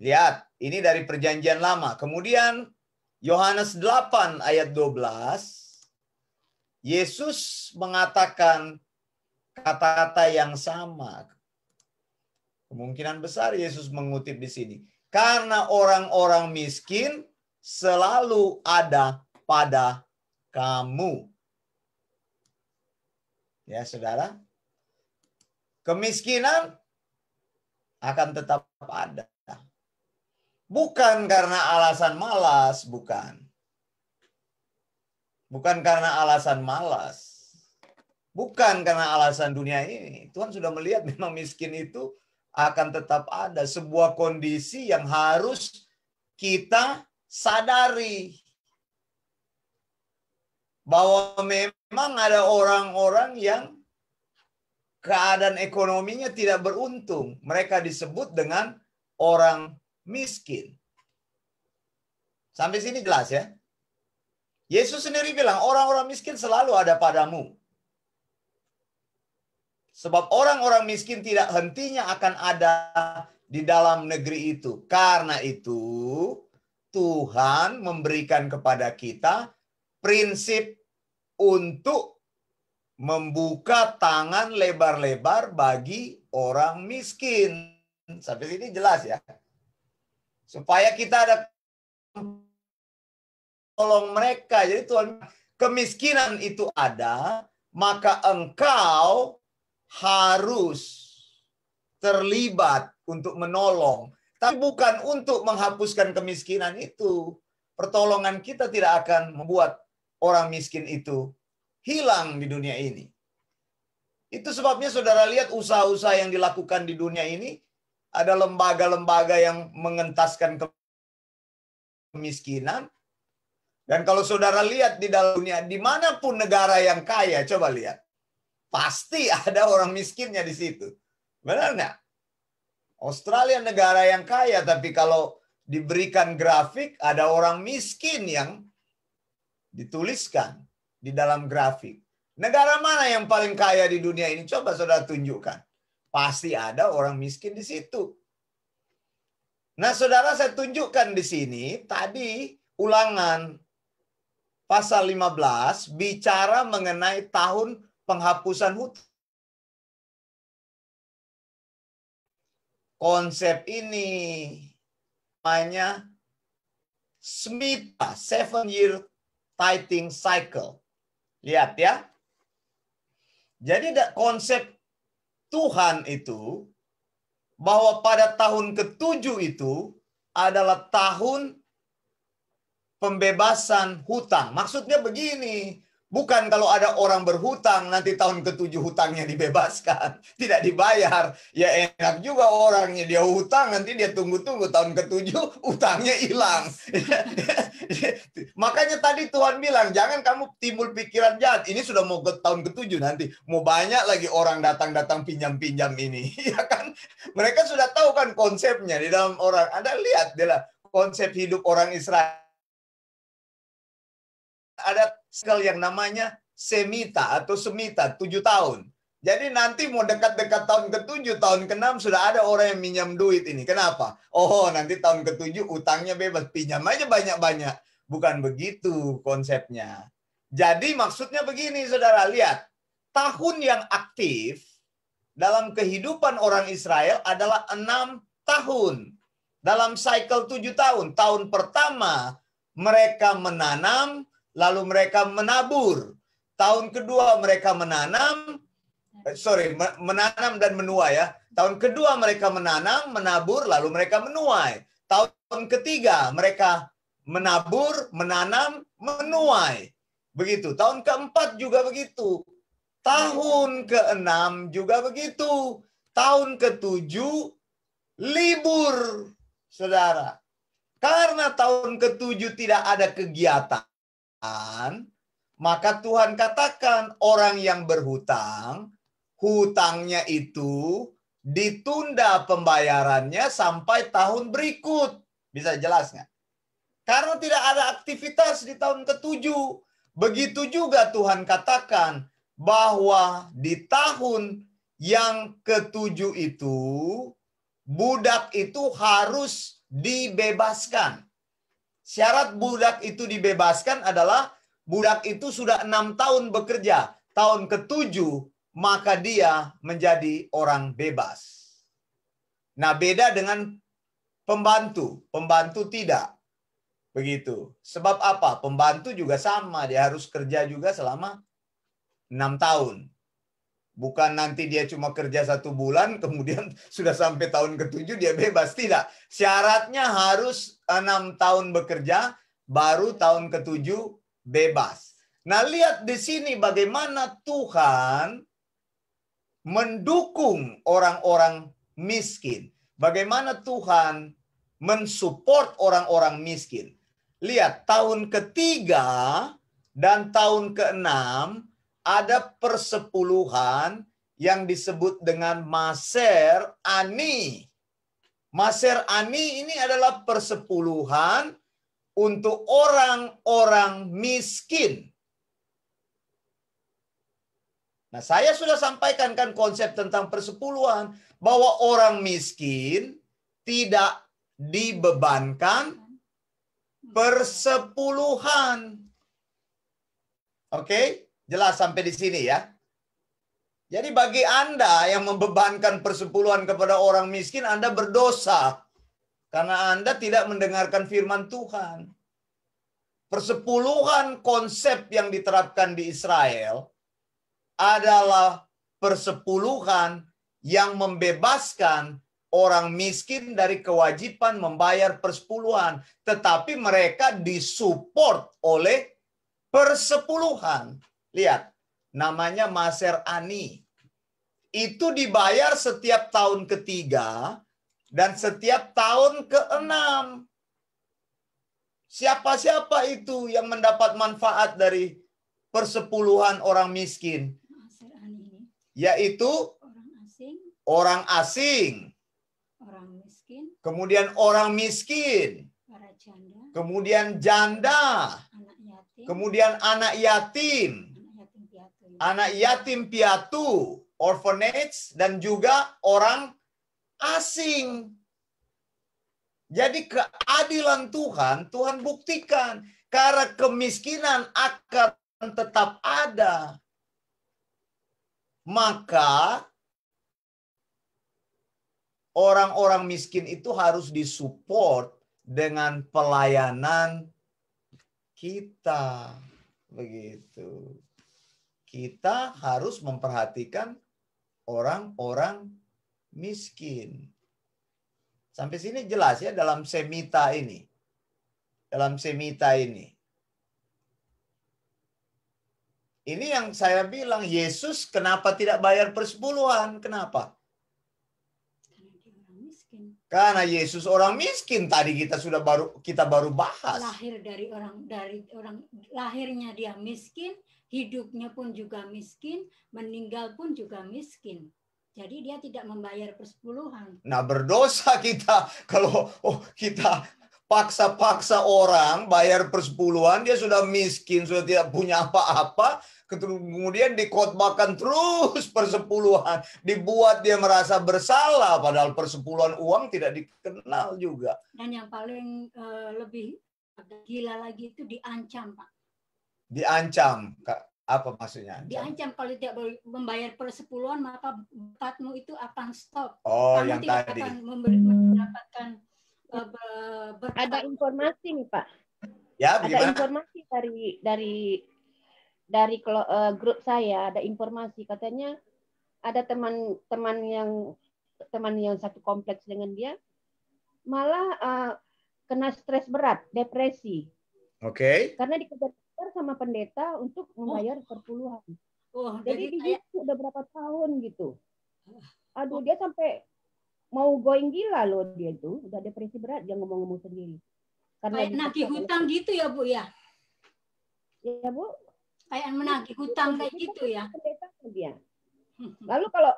Speaker 2: Lihat, ini dari perjanjian lama. Kemudian Yohanes 8 ayat 12 Yesus mengatakan kata-kata yang sama. Kemungkinan besar Yesus mengutip di sini. Karena orang-orang miskin selalu ada pada kamu. Ya, Saudara. Kemiskinan akan tetap ada. Bukan karena alasan malas, bukan. Bukan karena alasan malas. Bukan karena alasan dunia ini. Tuhan sudah melihat memang miskin itu akan tetap ada sebuah kondisi yang harus kita sadari bahwa memang memang ada orang-orang yang keadaan ekonominya tidak beruntung. Mereka disebut dengan orang miskin. Sampai sini jelas ya. Yesus sendiri bilang, orang-orang miskin selalu ada padamu. Sebab orang-orang miskin tidak hentinya akan ada di dalam negeri itu. Karena itu, Tuhan memberikan kepada kita prinsip untuk membuka tangan lebar-lebar bagi orang miskin. Sampai sini jelas ya. Supaya kita ada tolong mereka. Jadi Tuhan, kemiskinan itu ada, maka engkau harus terlibat untuk menolong. Tapi bukan untuk menghapuskan kemiskinan itu. Pertolongan kita tidak akan membuat orang miskin itu hilang di dunia ini. Itu sebabnya saudara lihat usaha-usaha yang dilakukan di dunia ini ada lembaga-lembaga yang mengentaskan kemiskinan. Dan kalau saudara lihat di dalam dunia, dimanapun negara yang kaya, coba lihat. Pasti ada orang miskinnya di situ. Benar nggak? Australia negara yang kaya, tapi kalau diberikan grafik, ada orang miskin yang dituliskan di dalam grafik. Negara mana yang paling kaya di dunia ini? Coba saudara tunjukkan. Pasti ada orang miskin di situ. Nah, saudara saya tunjukkan di sini tadi ulangan pasal 15 bicara mengenai tahun penghapusan hutang. Konsep ini namanya Smita Seven Year tithing cycle. Lihat ya. Jadi konsep Tuhan itu bahwa pada tahun ketujuh itu adalah tahun pembebasan hutang. Maksudnya begini, Bukan kalau ada orang berhutang nanti tahun ketujuh hutangnya dibebaskan, tidak dibayar. Ya enak juga orangnya dia hutang nanti dia tunggu-tunggu tahun ketujuh hutangnya hilang. Makanya tadi Tuhan bilang jangan kamu timbul pikiran jahat. Ini sudah mau ke tahun ketujuh nanti mau banyak lagi orang datang-datang pinjam-pinjam ini, ya kan? Mereka sudah tahu kan konsepnya di dalam orang. Anda lihat, lah konsep hidup orang Israel ada skill yang namanya Semita atau Semita, tujuh tahun. Jadi nanti mau dekat-dekat tahun ke-7, tahun ke-6 sudah ada orang yang minjam duit ini. Kenapa? Oh, nanti tahun ke-7 utangnya bebas. Pinjam aja banyak-banyak. Bukan begitu konsepnya. Jadi maksudnya begini, saudara. Lihat, tahun yang aktif dalam kehidupan orang Israel adalah enam tahun. Dalam cycle tujuh tahun. Tahun pertama mereka menanam, lalu mereka menabur. Tahun kedua mereka menanam, eh, sorry, menanam dan menuai ya. Tahun kedua mereka menanam, menabur, lalu mereka menuai. Tahun ketiga mereka menabur, menanam, menuai. Begitu. Tahun keempat juga begitu. Tahun keenam juga begitu. Tahun ketujuh libur, saudara. Karena tahun ketujuh tidak ada kegiatan, maka Tuhan katakan orang yang berhutang, hutangnya itu ditunda pembayarannya sampai tahun berikut. Bisa jelas nggak? Karena tidak ada aktivitas di tahun ketujuh. Begitu juga Tuhan katakan bahwa di tahun yang ketujuh itu, budak itu harus dibebaskan syarat budak itu dibebaskan adalah budak itu sudah enam tahun bekerja. Tahun ketujuh, maka dia menjadi orang bebas. Nah, beda dengan pembantu. Pembantu tidak. Begitu. Sebab apa? Pembantu juga sama. Dia harus kerja juga selama enam tahun. Bukan nanti dia cuma kerja satu bulan, kemudian sudah sampai tahun ketujuh dia bebas. Tidak. Syaratnya harus eh, enam tahun bekerja, baru tahun ketujuh bebas. Nah lihat di sini bagaimana Tuhan mendukung orang-orang miskin. Bagaimana Tuhan mensupport orang-orang miskin. Lihat tahun ketiga dan tahun keenam ada persepuluhan yang disebut dengan maser ani. Maser ani ini adalah persepuluhan untuk orang-orang miskin. Nah, saya sudah sampaikan kan konsep tentang persepuluhan bahwa orang miskin tidak dibebankan hmm. persepuluhan. Oke? Okay? Jelas sampai di sini ya. Jadi bagi Anda yang membebankan persepuluhan kepada orang miskin, Anda berdosa. Karena Anda tidak mendengarkan firman Tuhan. Persepuluhan konsep yang diterapkan di Israel adalah persepuluhan yang membebaskan orang miskin dari kewajiban membayar persepuluhan. Tetapi mereka disupport oleh persepuluhan. Lihat, namanya Maser Ani. Itu dibayar setiap tahun ketiga dan setiap tahun keenam. Siapa-siapa itu yang mendapat manfaat dari persepuluhan orang miskin? Yaitu orang asing, orang, asing. orang miskin, kemudian orang miskin, para janda. kemudian janda, anak yatim. kemudian anak yatim, anak yatim piatu, orphanage, dan juga orang asing. Jadi keadilan Tuhan, Tuhan buktikan. Karena kemiskinan akan tetap ada. Maka orang-orang miskin itu harus disupport dengan pelayanan kita. Begitu kita harus memperhatikan orang-orang miskin. Sampai sini jelas ya dalam semita ini. Dalam semita ini. Ini yang saya bilang, Yesus kenapa tidak bayar persepuluhan? Kenapa? Karena Yesus orang miskin tadi kita sudah baru kita baru bahas.
Speaker 1: Lahir dari orang dari orang lahirnya dia miskin, hidupnya pun juga miskin, meninggal pun juga miskin. Jadi dia tidak membayar persepuluhan.
Speaker 2: Nah berdosa kita kalau oh kita paksa-paksa orang bayar persepuluhan, dia sudah miskin, sudah tidak punya apa-apa, kemudian dikotbahkan terus persepuluhan, dibuat dia merasa bersalah, padahal persepuluhan uang tidak dikenal juga.
Speaker 1: Dan yang paling uh, lebih gila lagi itu diancam, Pak.
Speaker 2: Diancam, Kak apa maksudnya? Diancam
Speaker 1: kalau tidak membayar persepuluhan maka empatmu itu akan stop. Oh, Kamu yang tadi. akan mendapatkan ber
Speaker 4: ada informasi nih Pak. Ya, Ada informasi dari dari dari uh, grup saya ada informasi katanya ada teman-teman yang teman yang satu kompleks dengan dia malah uh, kena stres berat, depresi. Oke. Okay. Karena dikejar sama pendeta untuk membayar oh. perpuluhan. Oh, jadi, jadi dia sudah berapa tahun gitu. Ah. Aduh, oh. dia sampai mau going gila loh dia itu udah depresi berat dia ngomong-ngomong sendiri karena kayak nagih hutang gitu ya bu ya ya bu kayak menagih hutang kayak gitu ya dia lalu kalau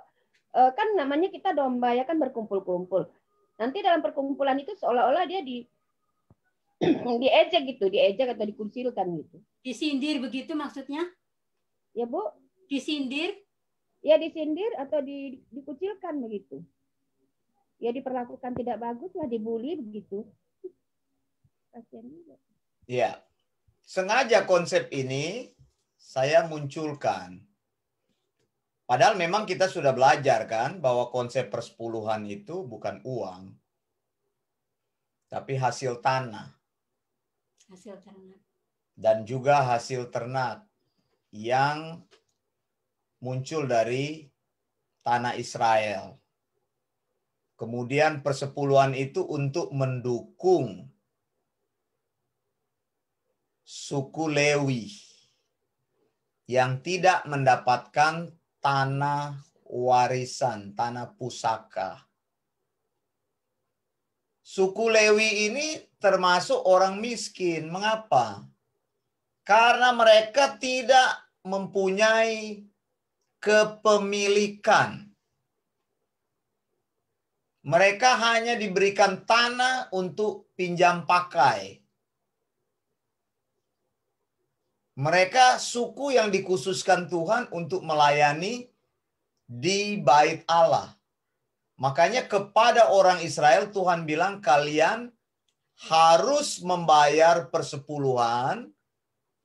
Speaker 4: eh, kan namanya kita domba ya kan berkumpul-kumpul nanti dalam perkumpulan itu seolah-olah dia di diejek gitu diejek atau dikucilkan gitu disindir begitu maksudnya ya bu disindir ya disindir atau di, dikucilkan begitu ya diperlakukan tidak bagus lah dibully begitu kasihan juga
Speaker 2: ya sengaja konsep ini saya munculkan Padahal memang kita sudah belajar kan bahwa konsep persepuluhan itu bukan uang, tapi hasil tanah.
Speaker 1: Hasil ternak.
Speaker 2: Dan juga hasil ternak yang muncul dari tanah Israel. Kemudian persepuluhan itu untuk mendukung suku Lewi yang tidak mendapatkan tanah warisan, tanah pusaka. Suku Lewi ini termasuk orang miskin. Mengapa? Karena mereka tidak mempunyai kepemilikan mereka hanya diberikan tanah untuk pinjam pakai. Mereka suku yang dikhususkan Tuhan untuk melayani di bait Allah. Makanya kepada orang Israel Tuhan bilang kalian harus membayar persepuluhan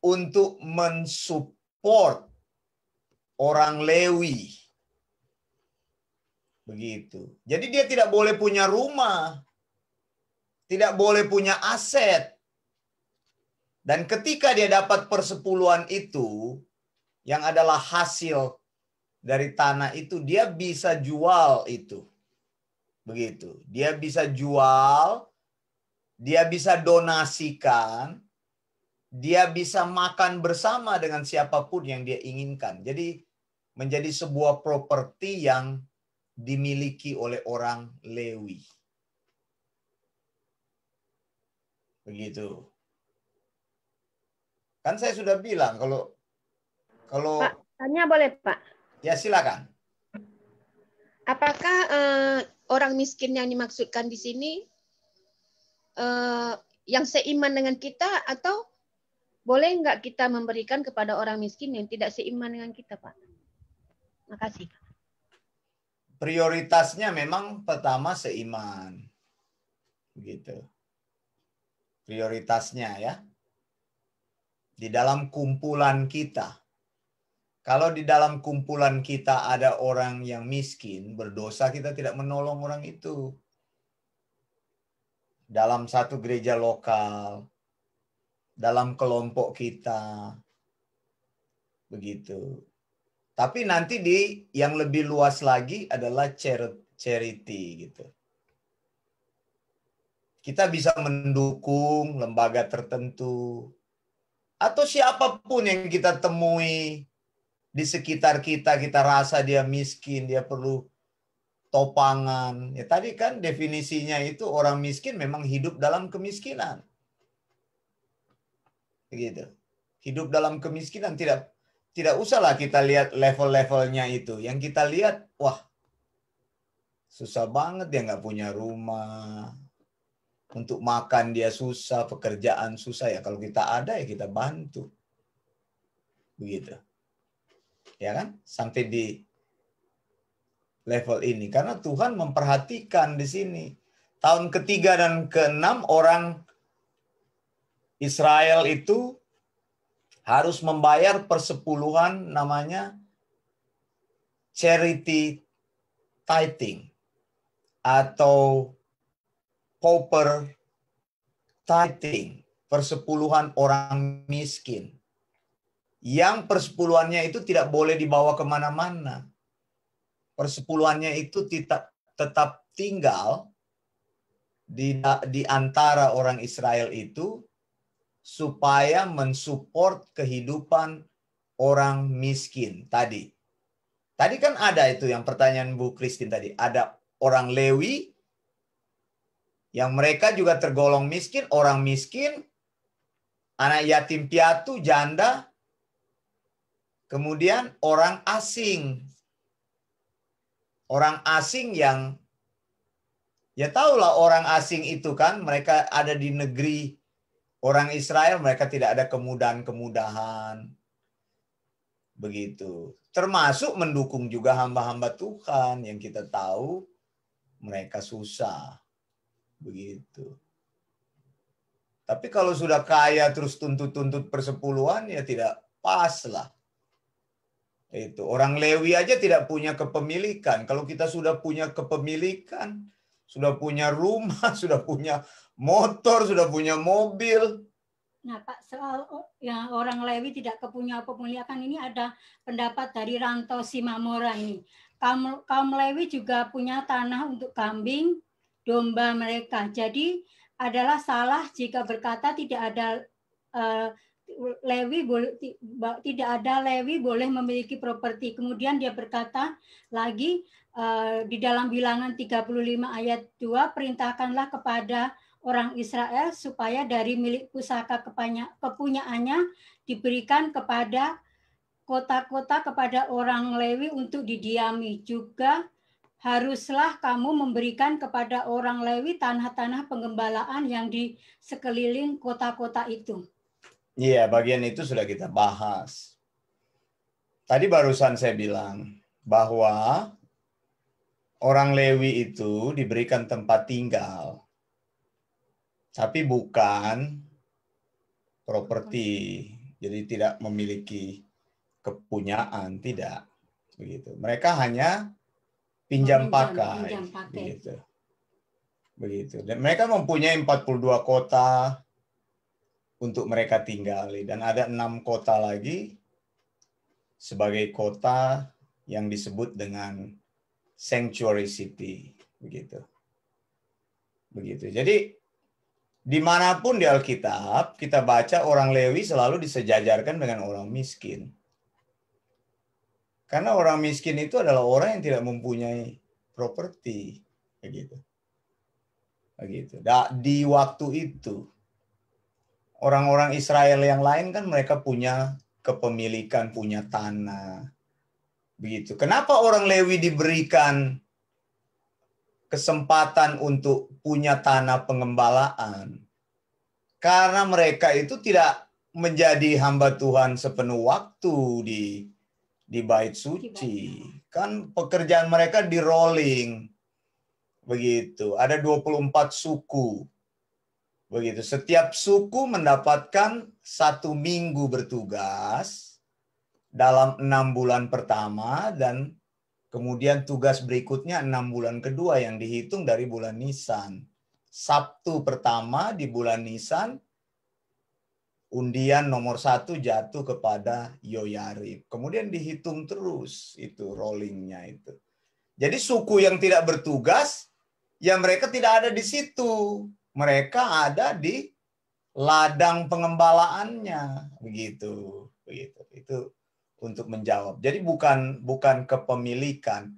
Speaker 2: untuk mensupport orang Lewi. Begitu. Jadi dia tidak boleh punya rumah. Tidak boleh punya aset. Dan ketika dia dapat persepuluhan itu, yang adalah hasil dari tanah itu, dia bisa jual itu. Begitu. Dia bisa jual, dia bisa donasikan, dia bisa makan bersama dengan siapapun yang dia inginkan. Jadi menjadi sebuah properti yang dimiliki oleh orang Lewi. Begitu. Kan saya sudah bilang kalau kalau Pak,
Speaker 4: tanya boleh, Pak?
Speaker 2: Ya, silakan.
Speaker 4: Apakah eh, orang miskin yang dimaksudkan di sini eh, yang seiman dengan kita atau boleh enggak kita memberikan kepada orang miskin yang tidak seiman dengan kita, Pak? Makasih
Speaker 2: prioritasnya memang pertama seiman. Begitu. Prioritasnya ya. Di dalam kumpulan kita. Kalau di dalam kumpulan kita ada orang yang miskin, berdosa, kita tidak menolong orang itu. Dalam satu gereja lokal, dalam kelompok kita, begitu tapi nanti di yang lebih luas lagi adalah charity gitu. Kita bisa mendukung lembaga tertentu atau siapapun yang kita temui di sekitar kita kita rasa dia miskin, dia perlu topangan. Ya tadi kan definisinya itu orang miskin memang hidup dalam kemiskinan. Begitu. Hidup dalam kemiskinan tidak tidak usahlah kita lihat level-levelnya itu. Yang kita lihat, wah, susah banget dia nggak punya rumah. Untuk makan dia susah, pekerjaan susah. Ya kalau kita ada ya kita bantu. Begitu. Ya kan? Sampai di level ini. Karena Tuhan memperhatikan di sini. Tahun ketiga dan keenam orang Israel itu harus membayar persepuluhan namanya charity tithing atau pauper tithing, persepuluhan orang miskin. Yang persepuluhannya itu tidak boleh dibawa kemana-mana. Persepuluhannya itu tetap, tetap tinggal di, di antara orang Israel itu supaya mensupport kehidupan orang miskin tadi. Tadi kan ada itu yang pertanyaan Bu Kristin tadi. Ada orang Lewi yang mereka juga tergolong miskin, orang miskin, anak yatim piatu, janda, kemudian orang asing. Orang asing yang ya tahulah orang asing itu kan mereka ada di negeri orang Israel mereka tidak ada kemudahan-kemudahan. Begitu. Termasuk mendukung juga hamba-hamba Tuhan yang kita tahu mereka susah. Begitu. Tapi kalau sudah kaya terus tuntut-tuntut persepuluhan ya tidak pas lah. Itu orang Lewi aja tidak punya kepemilikan. Kalau kita sudah punya kepemilikan, sudah punya rumah, sudah punya motor, sudah punya mobil.
Speaker 1: Nah, Pak, soal ya, orang Lewi tidak kepunya pemuliakan ini ada pendapat dari Ranto Simamora ini. Kaum, kaum Lewi juga punya tanah untuk kambing, domba mereka. Jadi adalah salah jika berkata tidak ada uh, Lewi boleh tidak ada Lewi boleh memiliki properti. Kemudian dia berkata lagi Eh, di dalam bilangan 35 ayat 2 perintahkanlah kepada orang Israel supaya dari milik pusaka kepunyaannya diberikan kepada kota-kota kepada orang Lewi untuk didiami juga haruslah kamu memberikan kepada orang Lewi tanah-tanah penggembalaan yang di sekeliling kota-kota itu.
Speaker 5: Iya,
Speaker 2: bagian itu sudah kita bahas. Tadi barusan saya bilang bahwa orang Lewi itu diberikan tempat tinggal, tapi bukan properti, jadi tidak memiliki kepunyaan, tidak begitu. Mereka hanya pinjam pakai, pakai. begitu, begitu. Dan mereka mempunyai 42 kota untuk mereka tinggali dan ada enam kota lagi sebagai kota yang disebut dengan sanctuary city begitu begitu jadi dimanapun di Alkitab kita baca orang Lewi selalu disejajarkan dengan orang miskin karena orang miskin itu adalah orang yang tidak mempunyai properti begitu begitu di waktu itu orang-orang Israel yang lain kan mereka punya kepemilikan punya tanah Begitu. Kenapa orang Lewi diberikan kesempatan untuk punya tanah pengembalaan? Karena mereka itu tidak menjadi hamba Tuhan sepenuh waktu di di bait suci. Kan pekerjaan mereka di rolling. Begitu. Ada 24 suku. Begitu. Setiap suku mendapatkan satu minggu bertugas dalam enam bulan pertama dan kemudian tugas berikutnya enam bulan kedua yang dihitung dari bulan Nisan. Sabtu pertama di bulan Nisan, undian nomor satu jatuh kepada Yoyarib. Kemudian dihitung terus itu rollingnya itu. Jadi suku yang tidak bertugas, ya mereka tidak ada di situ. Mereka ada di ladang pengembalaannya begitu begitu itu untuk menjawab. Jadi bukan bukan kepemilikan.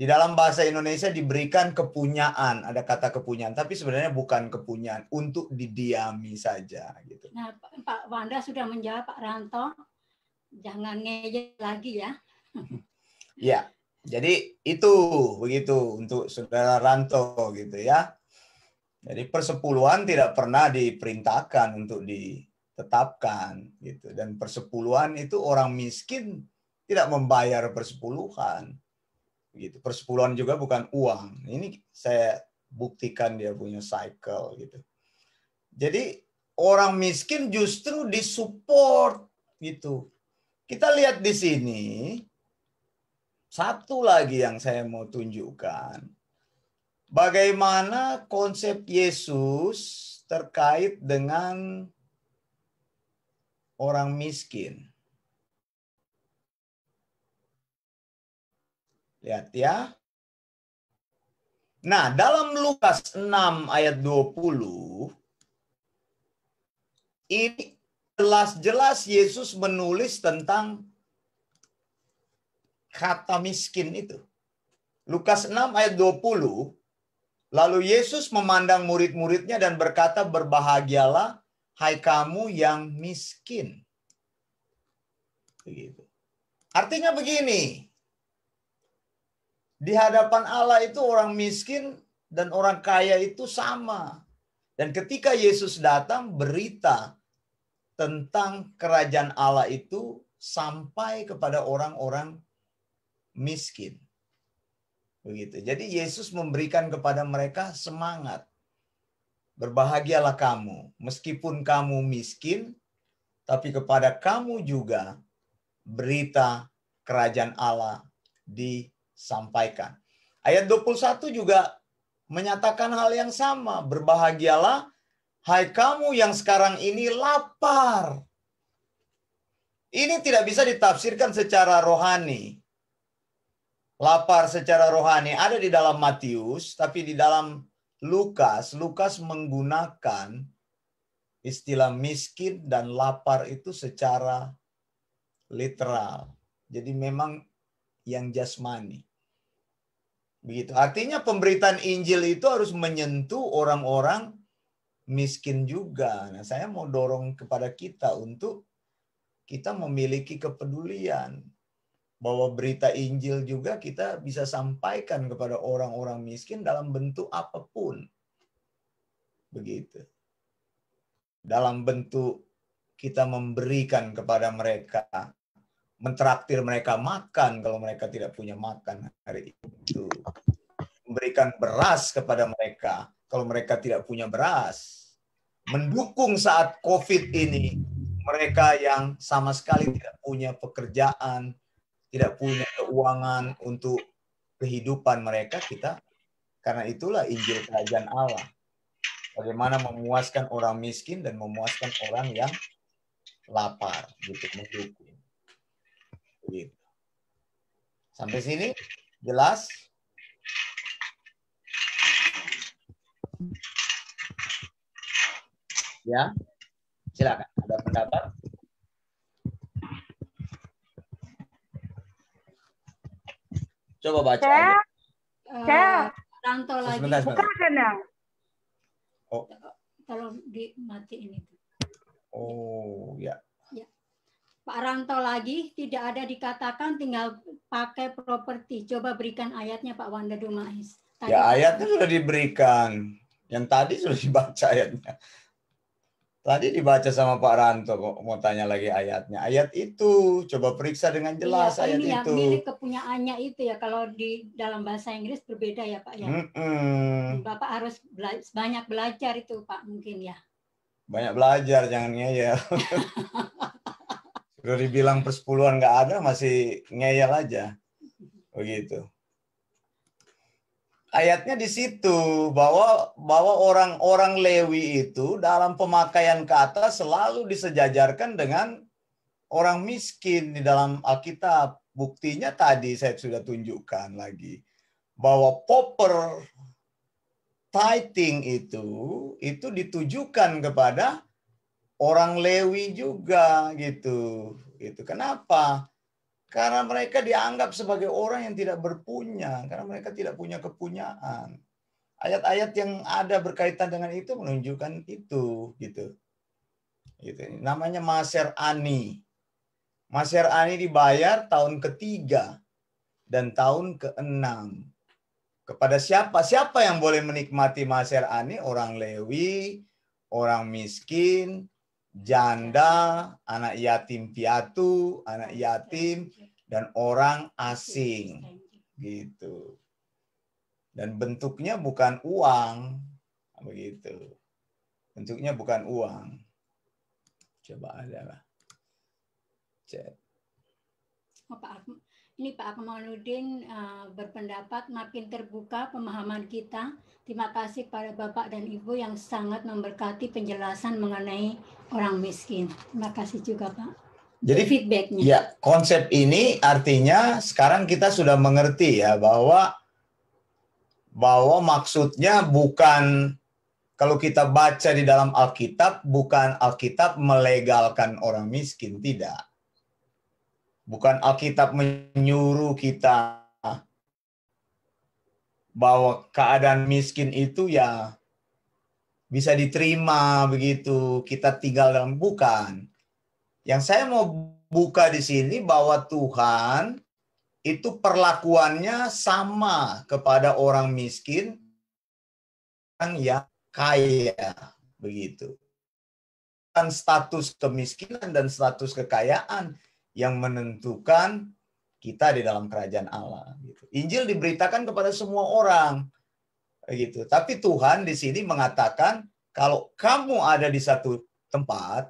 Speaker 2: Di dalam bahasa Indonesia diberikan kepunyaan, ada kata kepunyaan, tapi sebenarnya bukan kepunyaan, untuk didiami saja gitu.
Speaker 1: Nah, Pak Wanda sudah menjawab Pak Ranto, jangan ngejek lagi ya.
Speaker 2: ya, jadi itu begitu untuk saudara Ranto gitu ya. Jadi persepuluhan tidak pernah diperintahkan untuk di tetapkan gitu dan persepuluhan itu orang miskin tidak membayar persepuluhan gitu persepuluhan juga bukan uang ini saya buktikan dia punya cycle gitu jadi orang miskin justru disupport gitu kita lihat di sini satu lagi yang saya mau tunjukkan bagaimana konsep Yesus terkait dengan orang miskin. Lihat ya. Nah, dalam Lukas 6 ayat 20 ini jelas-jelas Yesus menulis tentang kata miskin itu. Lukas 6 ayat 20 Lalu Yesus memandang murid-muridnya dan berkata, "Berbahagialah hai kamu yang miskin. Begitu. Artinya begini, di hadapan Allah itu orang miskin dan orang kaya itu sama. Dan ketika Yesus datang, berita tentang kerajaan Allah itu sampai kepada orang-orang miskin. Begitu. Jadi Yesus memberikan kepada mereka semangat. Berbahagialah kamu meskipun kamu miskin, tapi kepada kamu juga berita kerajaan Allah disampaikan. Ayat 21 juga menyatakan hal yang sama. Berbahagialah hai kamu yang sekarang ini lapar. Ini tidak bisa ditafsirkan secara rohani. Lapar secara rohani ada di dalam Matius, tapi di dalam Lukas, Lukas menggunakan istilah miskin dan lapar itu secara literal. Jadi memang yang jasmani. Begitu. Artinya pemberitaan Injil itu harus menyentuh orang-orang miskin juga. Nah, saya mau dorong kepada kita untuk kita memiliki kepedulian bahwa berita Injil juga kita bisa sampaikan kepada orang-orang miskin dalam bentuk apapun. Begitu dalam bentuk kita memberikan kepada mereka, mentraktir mereka makan kalau mereka tidak punya makan hari itu, memberikan beras kepada mereka kalau mereka tidak punya beras, mendukung saat COVID ini mereka yang sama sekali tidak punya pekerjaan, tidak punya keuangan untuk kehidupan mereka kita karena itulah Injil kerajaan Allah Bagaimana memuaskan orang miskin dan memuaskan orang yang lapar gitu mendukung. Gitu. Sampai sini jelas? Ya, silakan. Ada pendapat? Coba baca. Saya,
Speaker 1: aja. saya. Uh, sebentar, sebentar. Bukan, Oh. Tolong dimatiin itu.
Speaker 2: Oh, ya.
Speaker 1: ya. Pak Ranto lagi tidak ada dikatakan tinggal pakai properti. Coba berikan ayatnya Pak Wanda Dumais. Ya, tadi ya ayatnya
Speaker 2: sudah diberikan. Yang tadi sudah dibaca ayatnya. Tadi dibaca sama Pak Ranto kok mau tanya lagi ayatnya. Ayat itu coba periksa dengan iya, jelas iya, ayat ini itu. Ini milik
Speaker 1: kepunyaannya itu ya kalau di dalam bahasa Inggris berbeda ya Pak ya. Mm
Speaker 2: -mm.
Speaker 1: Bapak harus bela banyak belajar itu Pak mungkin ya.
Speaker 2: Banyak belajar jangan ngeyel. Sudah dibilang persepuluhan nggak ada masih ngeyel aja. Begitu ayatnya di situ bahwa bahwa orang-orang Lewi itu dalam pemakaian kata selalu disejajarkan dengan orang miskin di dalam Alkitab. Buktinya tadi saya sudah tunjukkan lagi bahwa popper tithing itu itu ditujukan kepada orang Lewi juga gitu. Itu kenapa? Karena mereka dianggap sebagai orang yang tidak berpunya, karena mereka tidak punya kepunyaan. Ayat-ayat yang ada berkaitan dengan itu menunjukkan itu, gitu. Gitu. Namanya Maser Ani. Maser Ani dibayar tahun ketiga dan tahun keenam. Kepada siapa? Siapa yang boleh menikmati Maser Ani? Orang Lewi, orang miskin, janda, anak yatim piatu, anak yatim, dan orang asing. Gitu. Dan bentuknya bukan uang. Begitu. Bentuknya bukan uang. Coba ada lah.
Speaker 1: Cek. Oh, Pak ini Pak Akmaluddin uh, eh, berpendapat makin terbuka pemahaman kita Terima kasih pada Bapak dan Ibu yang sangat memberkati penjelasan mengenai orang miskin. Terima kasih juga Pak. Jadi feedbacknya. Ya,
Speaker 2: konsep ini artinya sekarang kita sudah mengerti ya bahwa bahwa maksudnya bukan kalau kita baca di dalam Alkitab bukan Alkitab melegalkan orang miskin tidak. Bukan Alkitab menyuruh kita bahwa keadaan miskin itu ya bisa diterima begitu kita tinggal dalam bukan. Yang saya mau buka di sini bahwa Tuhan itu perlakuannya sama kepada orang miskin yang ya kaya begitu. Dan status kemiskinan dan status kekayaan yang menentukan kita di dalam kerajaan Allah. Gitu. Injil diberitakan kepada semua orang, gitu. Tapi Tuhan di sini mengatakan kalau kamu ada di satu tempat,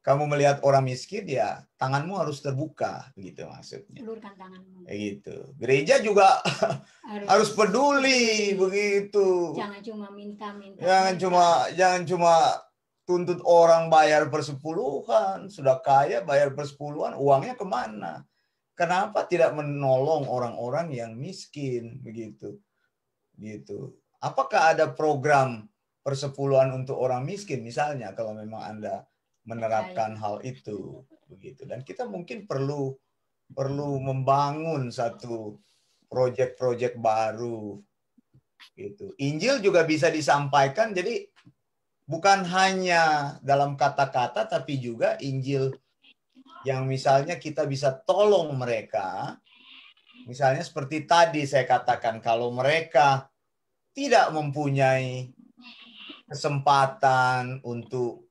Speaker 2: kamu melihat orang miskin ya tanganmu harus terbuka gitu maksudnya.
Speaker 1: Ulurkan tanganmu.
Speaker 2: Eh, gitu. Gereja juga
Speaker 1: harus, harus peduli
Speaker 2: begitu.
Speaker 1: Jangan cuma minta-minta. Jangan
Speaker 2: minta. cuma jangan cuma tuntut orang bayar persepuluhan, sudah kaya bayar persepuluhan, uangnya kemana? Kenapa tidak menolong orang-orang yang miskin begitu? Gitu. Apakah ada program persepuluhan untuk orang miskin misalnya kalau memang Anda menerapkan ya, ya. hal itu begitu dan kita mungkin perlu perlu membangun satu proyek-proyek baru gitu. Injil juga bisa disampaikan jadi bukan hanya dalam kata-kata tapi juga Injil yang misalnya kita bisa tolong mereka, misalnya seperti tadi saya katakan kalau mereka tidak mempunyai kesempatan untuk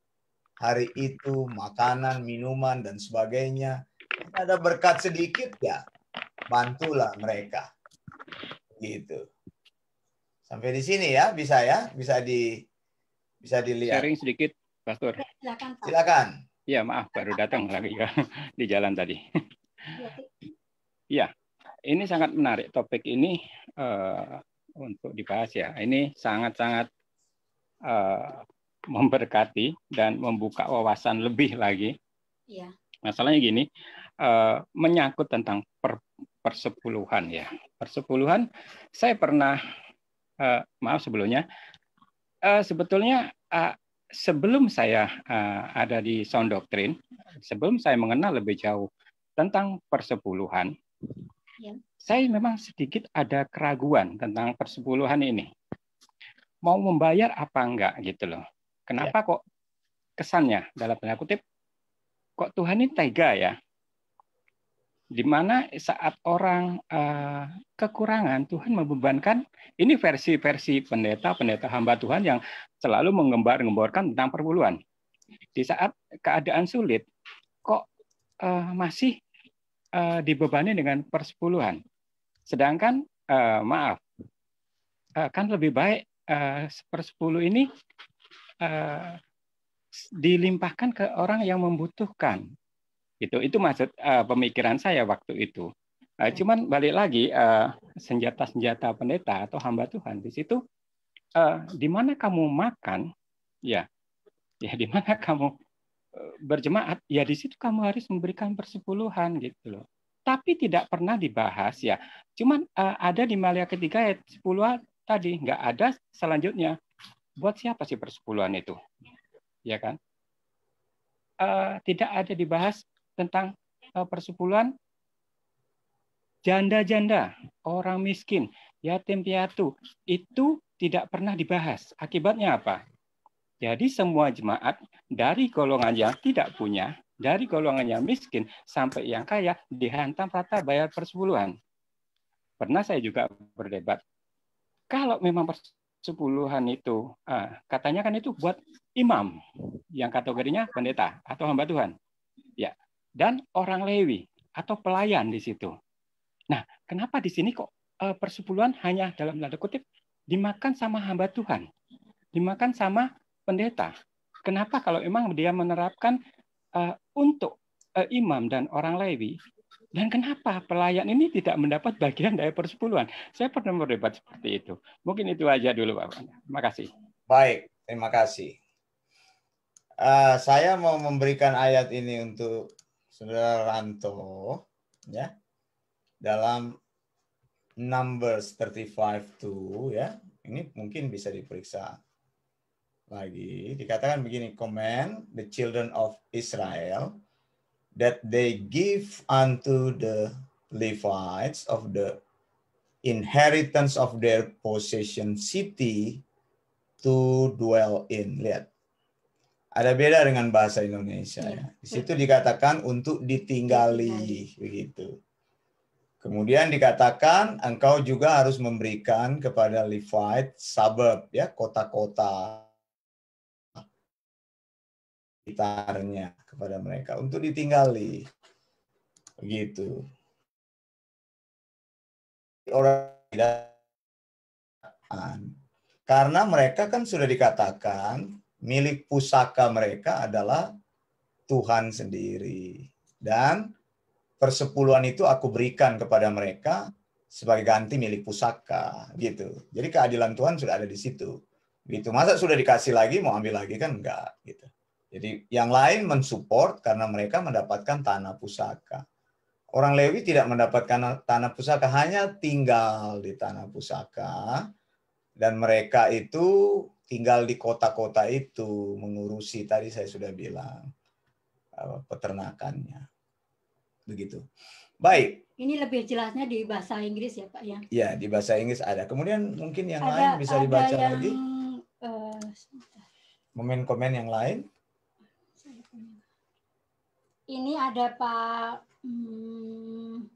Speaker 2: hari itu makanan, minuman dan sebagainya, ada berkat sedikit ya, bantulah mereka. Gitu. Sampai di sini ya, bisa ya, bisa di bisa dilihat. Sharing sedikit, Pastor. Silakan. Pak. Silakan. Ya maaf baru datang
Speaker 3: lagi ya di jalan tadi. Ya, ini sangat menarik topik ini uh, untuk dibahas ya. Ini sangat-sangat uh, memberkati dan membuka wawasan lebih lagi. Ya. Masalahnya gini, uh, menyangkut tentang per, persepuluhan ya. Persepuluhan, saya pernah uh, maaf sebelumnya, uh, sebetulnya uh, sebelum saya uh, ada di Sound Doctrine, sebelum saya mengenal lebih jauh tentang persepuluhan, ya. saya memang sedikit ada keraguan tentang persepuluhan ini. Mau membayar apa enggak gitu loh. Kenapa ya. kok kesannya dalam tanda kutip kok Tuhan ini tega ya di mana saat orang uh, kekurangan Tuhan membebankan ini versi-versi pendeta-pendeta hamba Tuhan yang selalu mengembar gemborkan tentang perpuluhan. Di saat keadaan sulit kok uh, masih uh, dibebani dengan persepuluhan. Sedangkan uh, maaf uh, kan lebih baik uh, persepuluh ini uh, dilimpahkan ke orang yang membutuhkan itu itu maksud uh, pemikiran saya waktu itu. Uh, cuman balik lagi eh, senjata-senjata pendeta atau hamba Tuhan di situ uh, di mana kamu makan ya ya di mana kamu berjemaat ya di situ kamu harus memberikan persepuluhan gitu loh tapi tidak pernah dibahas ya cuman uh, ada di Malia ketiga ayat 10 tadi nggak ada selanjutnya buat siapa sih persepuluhan itu ya kan uh, tidak ada dibahas tentang eh, persepuluhan janda-janda, orang miskin, yatim piatu itu tidak pernah dibahas. Akibatnya apa? Jadi semua jemaat dari golongan yang tidak punya, dari golongan yang miskin sampai yang kaya dihantam rata bayar persepuluhan. Pernah saya juga berdebat. Kalau memang persepuluhan itu, ah, katanya kan itu buat imam yang kategorinya pendeta atau hamba Tuhan. Ya, dan orang Lewi atau pelayan di situ. Nah, kenapa di sini kok eh, persepuluhan hanya dalam tanda kutip dimakan sama hamba Tuhan, dimakan sama pendeta? Kenapa kalau memang dia menerapkan uh, untuk uh, imam dan orang Lewi, dan kenapa pelayan ini tidak mendapat bagian dari persepuluhan? Saya pernah berdebat seperti itu. Mungkin itu aja dulu, Pak. Terima kasih.
Speaker 2: Baik, terima kasih. Uh, saya mau memberikan ayat ini untuk saudara Ranto ya dalam numbers 35 to ya ini mungkin bisa diperiksa lagi dikatakan begini command the children of Israel that they give unto the Levites of the inheritance of their possession city to dwell in lihat ada beda dengan bahasa Indonesia. Iya, ya. Di situ dikatakan untuk ditinggali begitu. Kemudian dikatakan engkau juga harus memberikan kepada Levite suburb ya kota-kota
Speaker 5: sekitarnya -kota kepada mereka untuk ditinggali. Begitu.
Speaker 2: Orang tidak karena mereka kan sudah dikatakan milik pusaka mereka adalah Tuhan sendiri. Dan persepuluhan itu aku berikan kepada mereka sebagai ganti milik pusaka gitu. Jadi keadilan Tuhan sudah ada di situ. Gitu. Masa sudah dikasih lagi mau ambil lagi kan enggak gitu. Jadi yang lain mensupport karena mereka mendapatkan tanah pusaka. Orang Lewi tidak mendapatkan tanah pusaka, hanya tinggal di tanah pusaka dan mereka itu tinggal di kota-kota itu mengurusi tadi saya sudah bilang eh, peternakannya begitu baik
Speaker 1: ini lebih jelasnya di bahasa Inggris ya pak ya
Speaker 2: ya di bahasa Inggris ada kemudian mungkin yang ada, lain bisa dibaca yang, lagi komen eh, komen-komen yang lain
Speaker 1: ini ada pak hmm,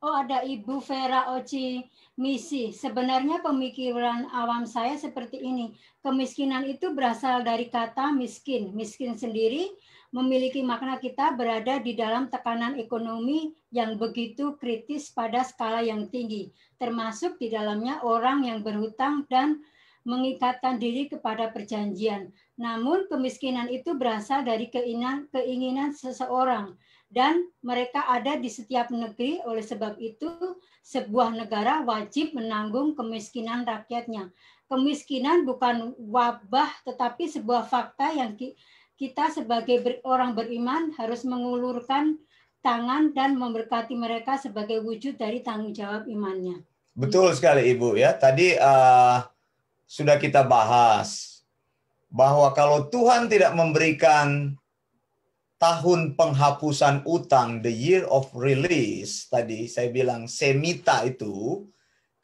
Speaker 1: oh ada Ibu Vera Oci Misi. Sebenarnya pemikiran awam saya seperti ini. Kemiskinan itu berasal dari kata miskin. Miskin sendiri memiliki makna kita berada di dalam tekanan ekonomi yang begitu kritis pada skala yang tinggi, termasuk di dalamnya orang yang berhutang dan mengikatkan diri kepada perjanjian. Namun kemiskinan itu berasal dari keinginan, keinginan seseorang dan mereka ada di setiap negeri. Oleh sebab itu, sebuah negara wajib menanggung kemiskinan rakyatnya. Kemiskinan bukan wabah, tetapi sebuah fakta yang kita sebagai orang beriman harus mengulurkan tangan dan memberkati mereka sebagai wujud dari tanggung jawab imannya.
Speaker 2: Betul sekali Ibu ya. Tadi uh, sudah kita bahas bahwa kalau Tuhan tidak memberikan tahun penghapusan utang, the year of release, tadi saya bilang semita itu,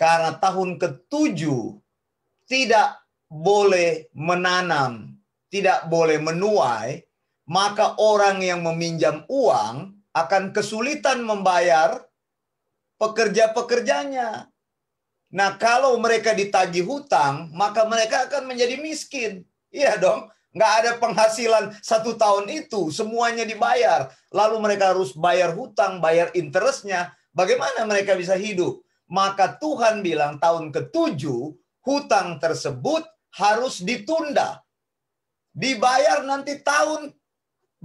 Speaker 2: karena tahun ketujuh tidak boleh menanam, tidak boleh menuai, maka orang yang meminjam uang akan kesulitan membayar pekerja-pekerjanya. Nah, kalau mereka ditagih hutang, maka mereka akan menjadi miskin. Iya dong, nggak ada penghasilan satu tahun itu semuanya dibayar lalu mereka harus bayar hutang bayar interestnya bagaimana mereka bisa hidup maka Tuhan bilang tahun ketujuh hutang tersebut harus ditunda dibayar nanti tahun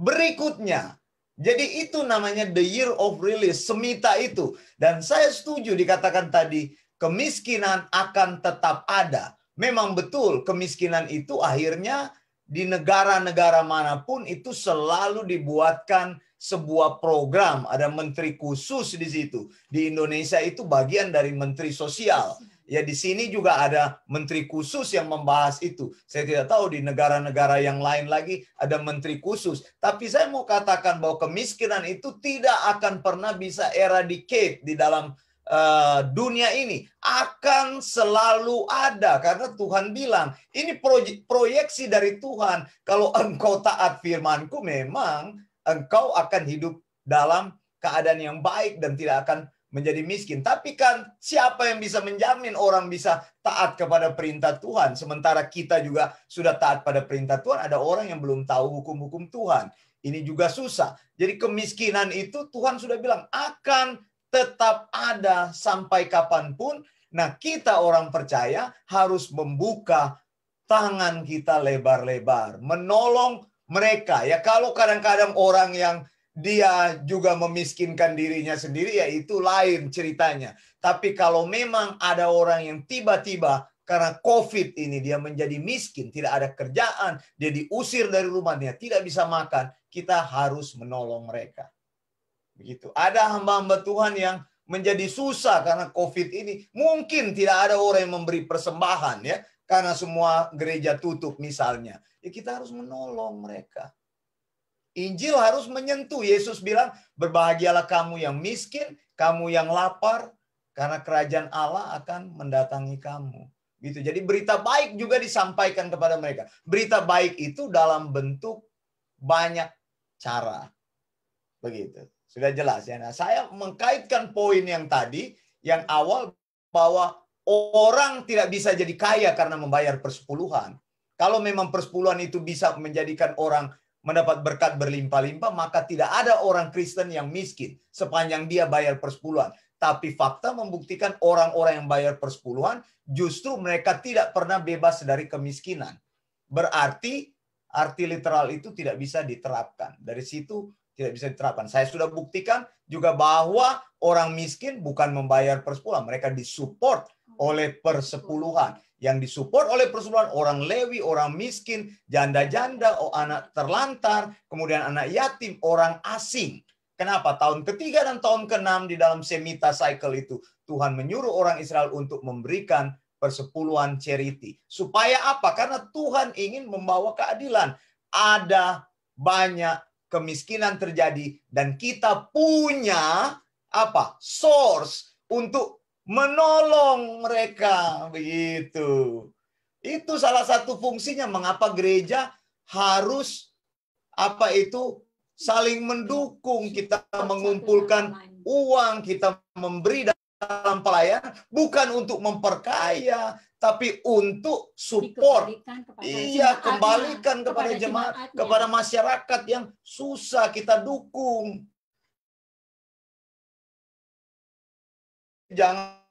Speaker 2: berikutnya jadi itu namanya the year of release semita itu dan saya setuju dikatakan tadi kemiskinan akan tetap ada memang betul kemiskinan itu akhirnya di negara-negara manapun itu selalu dibuatkan sebuah program, ada menteri khusus di situ. Di Indonesia itu bagian dari menteri sosial. Ya di sini juga ada menteri khusus yang membahas itu. Saya tidak tahu di negara-negara yang lain lagi ada menteri khusus. Tapi saya mau katakan bahwa kemiskinan itu tidak akan pernah bisa eradicate di dalam Eh, dunia ini akan selalu ada karena Tuhan bilang ini proyeksi dari Tuhan kalau engkau taat firmanku memang engkau akan hidup dalam keadaan yang baik dan tidak akan menjadi miskin. Tapi kan siapa yang bisa menjamin orang bisa taat kepada perintah Tuhan. Sementara kita juga sudah taat pada perintah Tuhan. Ada orang yang belum tahu hukum-hukum Tuhan. Ini juga susah. Jadi kemiskinan itu Tuhan sudah bilang akan tetap ada sampai kapanpun. Nah, kita orang percaya harus membuka tangan kita lebar-lebar, menolong mereka. Ya, kalau kadang-kadang orang yang dia juga memiskinkan dirinya sendiri, ya itu lain ceritanya. Tapi kalau memang ada orang yang tiba-tiba karena COVID ini dia menjadi miskin, tidak ada kerjaan, dia diusir dari rumahnya, tidak bisa makan, kita harus menolong mereka. Begitu. Ada hamba-hamba Tuhan yang menjadi susah karena COVID ini. Mungkin tidak ada orang yang memberi persembahan ya, karena semua gereja tutup misalnya. Ya kita harus menolong mereka. Injil harus menyentuh. Yesus bilang, "Berbahagialah kamu yang miskin, kamu yang lapar, karena kerajaan Allah akan mendatangi kamu." Gitu. Jadi berita baik juga disampaikan kepada mereka. Berita baik itu dalam bentuk banyak cara. Begitu. Sudah jelas ya. Nah, saya mengkaitkan poin yang tadi, yang awal bahwa orang tidak bisa jadi kaya karena membayar persepuluhan. Kalau memang persepuluhan itu bisa menjadikan orang mendapat berkat berlimpah-limpah, maka tidak ada orang Kristen yang miskin sepanjang dia bayar persepuluhan. Tapi fakta membuktikan orang-orang yang bayar persepuluhan justru mereka tidak pernah bebas dari kemiskinan. Berarti arti literal itu tidak bisa diterapkan. Dari situ tidak bisa diterapkan. Saya sudah buktikan juga bahwa orang miskin bukan membayar persepuluhan, mereka disupport oleh persepuluhan. Yang disupport oleh persepuluhan orang lewi, orang miskin, janda-janda, oh, anak terlantar, kemudian anak yatim, orang asing. Kenapa? Tahun ketiga dan tahun keenam di dalam semita cycle itu Tuhan menyuruh orang Israel untuk memberikan persepuluhan charity. Supaya apa? Karena Tuhan ingin membawa keadilan. Ada banyak kemiskinan terjadi dan kita punya apa? source untuk menolong mereka begitu. Itu salah satu fungsinya mengapa gereja harus apa itu saling mendukung, kita mengumpulkan uang, kita memberi dalam pelayanan bukan untuk memperkaya, tapi untuk support
Speaker 1: iya kembalikan kepada, kepada jemaat kepada, kepada
Speaker 2: masyarakat yang susah kita dukung
Speaker 5: jangan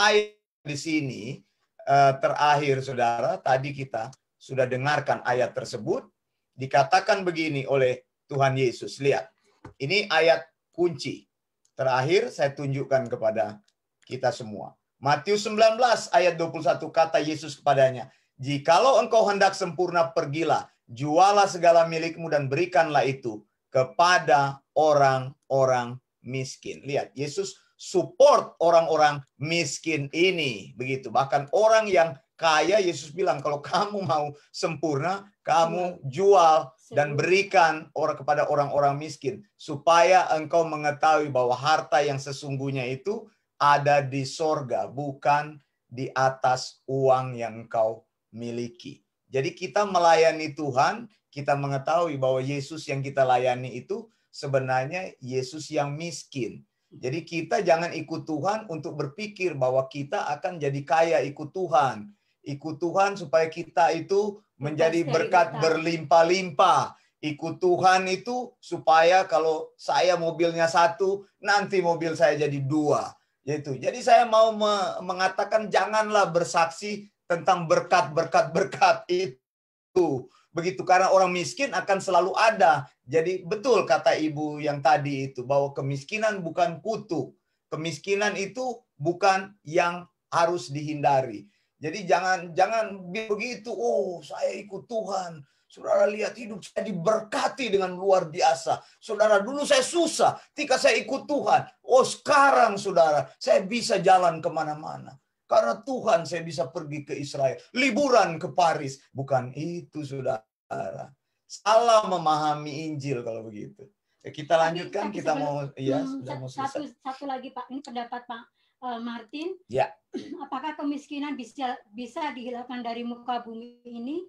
Speaker 5: air di sini eh,
Speaker 2: terakhir saudara tadi kita sudah dengarkan ayat tersebut dikatakan begini oleh Tuhan Yesus lihat ini ayat kunci terakhir saya tunjukkan kepada kita semua. Matius 19 ayat 21 kata Yesus kepadanya, "Jikalau engkau hendak sempurna, pergilah, jualah segala milikmu dan berikanlah itu kepada orang-orang miskin." Lihat, Yesus support orang-orang miskin ini, begitu. Bahkan orang yang kaya Yesus bilang, "Kalau kamu mau sempurna, kamu iya. jual dan berikan orang kepada orang-orang miskin supaya engkau mengetahui bahwa harta yang sesungguhnya itu ada di sorga, bukan di atas uang yang kau miliki. Jadi kita melayani Tuhan, kita mengetahui bahwa Yesus yang kita layani itu sebenarnya Yesus yang miskin. Jadi kita jangan ikut Tuhan untuk berpikir bahwa kita akan jadi kaya ikut Tuhan. Ikut Tuhan supaya kita itu menjadi berkat berlimpah-limpah. Ikut Tuhan itu supaya kalau saya mobilnya satu, nanti mobil saya jadi dua. Yaitu. Jadi saya mau me mengatakan janganlah bersaksi tentang berkat-berkat berkat itu. Begitu karena orang miskin akan selalu ada. Jadi betul kata ibu yang tadi itu bahwa kemiskinan bukan kutuk. Kemiskinan itu bukan yang harus dihindari. Jadi jangan jangan begitu, oh saya ikut Tuhan, Saudara lihat hidup saya diberkati dengan luar biasa. Saudara dulu saya susah ketika saya ikut Tuhan. Oh sekarang saudara saya bisa jalan kemana-mana. Karena Tuhan saya bisa pergi ke Israel. Liburan ke Paris. Bukan itu saudara. Salah memahami Injil kalau begitu. Ya, kita lanjutkan, kita mau ya sudah mau selesai. Satu,
Speaker 1: satu lagi Pak, ini pendapat Pak eh, Martin. Ya. Apakah kemiskinan bisa bisa dihilangkan dari muka bumi ini?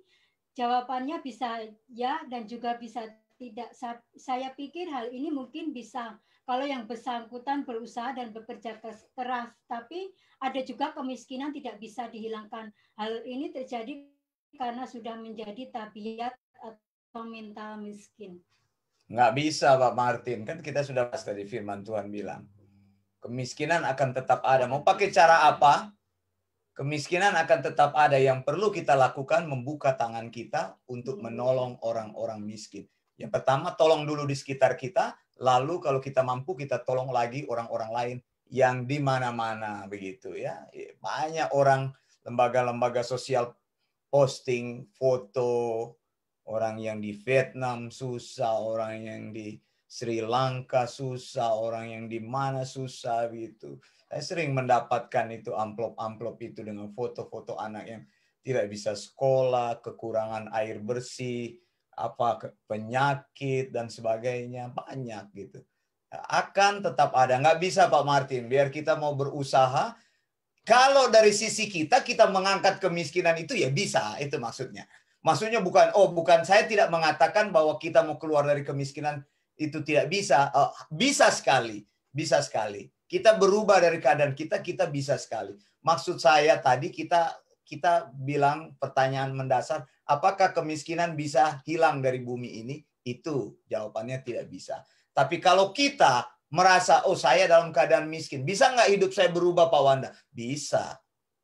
Speaker 1: Jawabannya bisa ya dan juga bisa tidak. Saya pikir hal ini mungkin bisa kalau yang bersangkutan berusaha dan bekerja keras, tapi ada juga kemiskinan tidak bisa dihilangkan. Hal ini terjadi karena sudah menjadi tabiat atau mental miskin.
Speaker 2: Nggak bisa, Pak Martin. Kan kita sudah pasti tadi firman Tuhan bilang. Kemiskinan akan tetap ada. Mau pakai cara apa? Kemiskinan akan tetap ada yang perlu kita lakukan membuka tangan kita untuk hmm. menolong orang-orang miskin. Yang pertama, tolong dulu di sekitar kita, lalu kalau kita mampu kita tolong lagi orang-orang lain yang di mana-mana begitu ya. Iya, banyak orang lembaga-lembaga sosial posting foto orang yang di Vietnam susah, orang yang di Sri Lanka susah, orang yang di mana susah gitu saya sering mendapatkan itu amplop-amplop itu dengan foto-foto anak yang tidak bisa sekolah, kekurangan air bersih, apa penyakit dan sebagainya banyak gitu. Akan tetap ada, nggak bisa Pak Martin. Biar kita mau berusaha, kalau dari sisi kita kita mengangkat kemiskinan itu ya bisa, itu maksudnya. Maksudnya bukan oh bukan saya tidak mengatakan bahwa kita mau keluar dari kemiskinan itu tidak bisa, uh, bisa sekali, bisa sekali kita berubah dari keadaan kita, kita bisa sekali. Maksud saya tadi kita kita bilang pertanyaan mendasar, apakah kemiskinan bisa hilang dari bumi ini? Itu jawabannya tidak bisa. Tapi kalau kita merasa, oh saya dalam keadaan miskin, bisa nggak hidup saya berubah Pak Wanda? Bisa.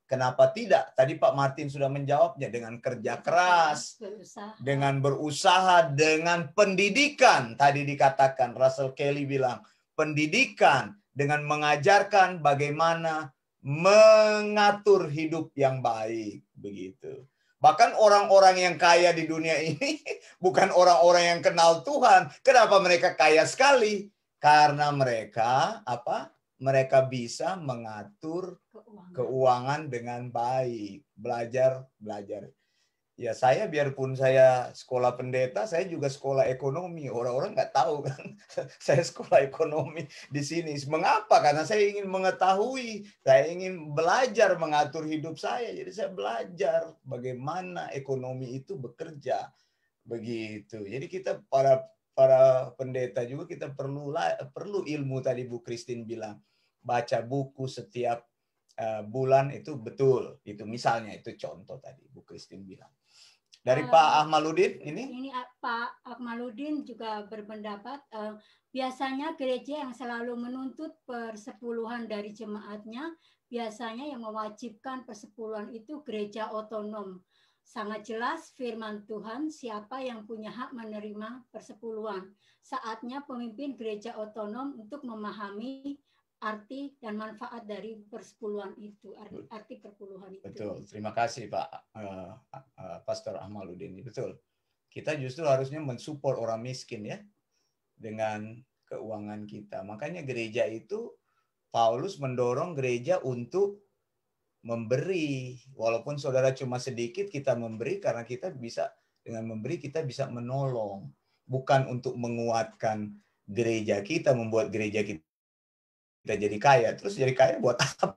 Speaker 2: Kenapa tidak? Tadi Pak Martin sudah menjawabnya dengan kerja keras, berusaha. dengan berusaha, dengan pendidikan. Tadi dikatakan Russell Kelly bilang pendidikan, dengan mengajarkan bagaimana mengatur hidup yang baik begitu. Bahkan orang-orang yang kaya di dunia ini bukan orang-orang yang kenal Tuhan. Kenapa mereka kaya sekali? Karena mereka apa? Mereka bisa mengatur keuangan, dengan baik. Belajar, belajar ya saya biarpun saya sekolah pendeta, saya juga sekolah ekonomi. Orang-orang nggak tahu kan, saya sekolah ekonomi di sini. Mengapa? Karena saya ingin mengetahui, saya ingin belajar mengatur hidup saya. Jadi saya belajar bagaimana ekonomi itu bekerja begitu. Jadi kita para para pendeta juga kita perlu perlu ilmu tadi Bu Christine bilang baca buku setiap eh, bulan itu betul itu misalnya itu contoh tadi Bu Christine bilang dari uh, Pak Ahmaludin ini? Ini
Speaker 1: Pak Ahmaludin juga berpendapat uh, biasanya gereja yang selalu menuntut persepuluhan dari jemaatnya biasanya yang mewajibkan persepuluhan itu gereja otonom. Sangat jelas firman Tuhan siapa yang punya hak menerima persepuluhan. Saatnya pemimpin gereja otonom untuk memahami arti dan manfaat dari persepuluhan itu arti, arti perpuluhan itu betul
Speaker 2: terima kasih pak eh, eh, Pastor Ahmaludin betul kita justru harusnya mensupport orang miskin ya dengan keuangan kita makanya gereja itu Paulus mendorong gereja untuk memberi walaupun saudara cuma sedikit kita memberi karena kita bisa dengan memberi kita bisa menolong bukan untuk menguatkan gereja kita membuat gereja kita kita jadi kaya. Terus jadi kaya buat apa?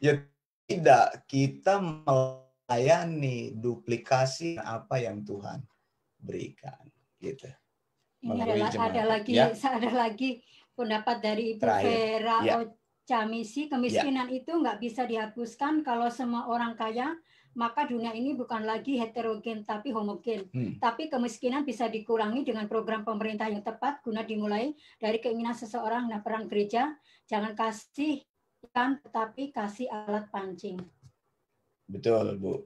Speaker 2: Ya tidak, kita melayani duplikasi apa yang Tuhan berikan gitu. Ini iya, ada, ada lagi, ya. ada
Speaker 1: lagi pendapat dari Ibu Terakhir. Vera ya. Camisi, ya. kemiskinan ya. itu nggak bisa dihapuskan kalau semua orang kaya, maka dunia ini bukan lagi heterogen tapi homogen. Hmm. Tapi kemiskinan bisa dikurangi dengan program pemerintah yang tepat guna dimulai dari keinginan seseorang. Nah, peran gereja jangan kasih ikan tetapi kasih alat pancing.
Speaker 2: Betul, Bu.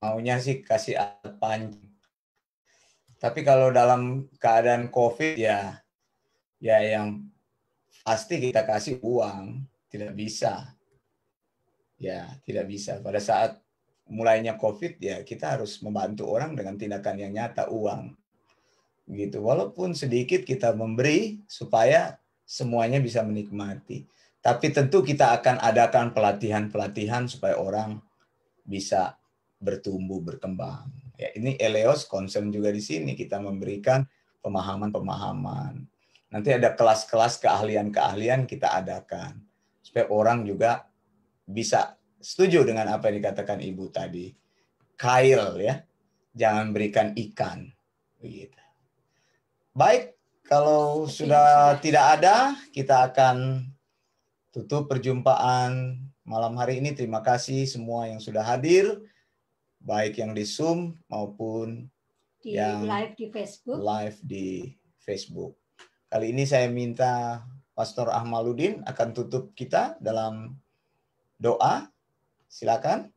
Speaker 2: Maunya sih kasih alat pancing. Tapi kalau dalam keadaan COVID ya ya yang pasti kita kasih uang tidak bisa. Ya, tidak bisa. Pada saat mulainya COVID ya kita harus membantu orang dengan tindakan yang nyata uang. Gitu. Walaupun sedikit kita memberi supaya semuanya bisa menikmati. Tapi tentu kita akan adakan pelatihan-pelatihan supaya orang bisa bertumbuh berkembang. Ya, ini Eleos concern juga di sini kita memberikan pemahaman-pemahaman. Nanti ada kelas-kelas keahlian-keahlian kita adakan supaya orang juga bisa setuju dengan apa yang dikatakan ibu tadi. Kail ya, jangan berikan ikan. Begitu. Baik, kalau sudah tidak ada, kita akan tutup perjumpaan malam hari ini. Terima kasih semua yang sudah hadir, baik yang di Zoom maupun
Speaker 1: di yang live di Facebook.
Speaker 2: Live di Facebook. Kali ini saya minta Pastor Ahmaludin akan tutup kita dalam doa. Silakan.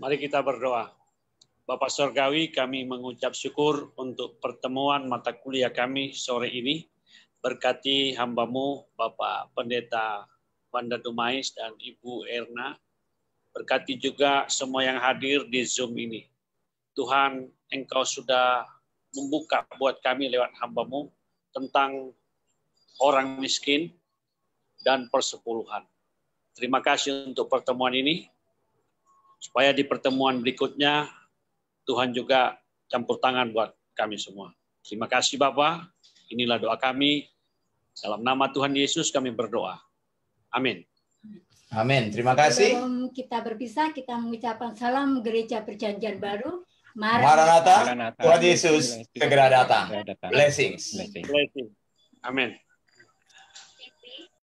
Speaker 5: Mari kita berdoa. Bapak Sorgawi, kami mengucap syukur untuk pertemuan mata kuliah kami sore ini. Berkati hambamu, Bapak Pendeta Wanda Dumais dan Ibu Erna. Berkati juga semua yang hadir di Zoom ini. Tuhan, Engkau sudah membuka buat kami lewat hambamu tentang orang miskin dan persepuluhan. Terima kasih untuk pertemuan ini. Supaya di pertemuan berikutnya Tuhan juga campur tangan buat kami semua. Terima kasih Bapak. Inilah doa kami. Dalam nama Tuhan Yesus kami berdoa. Amin. Amin. Terima kasih.
Speaker 1: Sebelum kita berpisah, kita mengucapkan salam Gereja Perjanjian Baru.
Speaker 2: Maranatha, Maranatha. Tuhan Yesus segera datang. Blessings. Blessings.
Speaker 5: Blessings. Amin.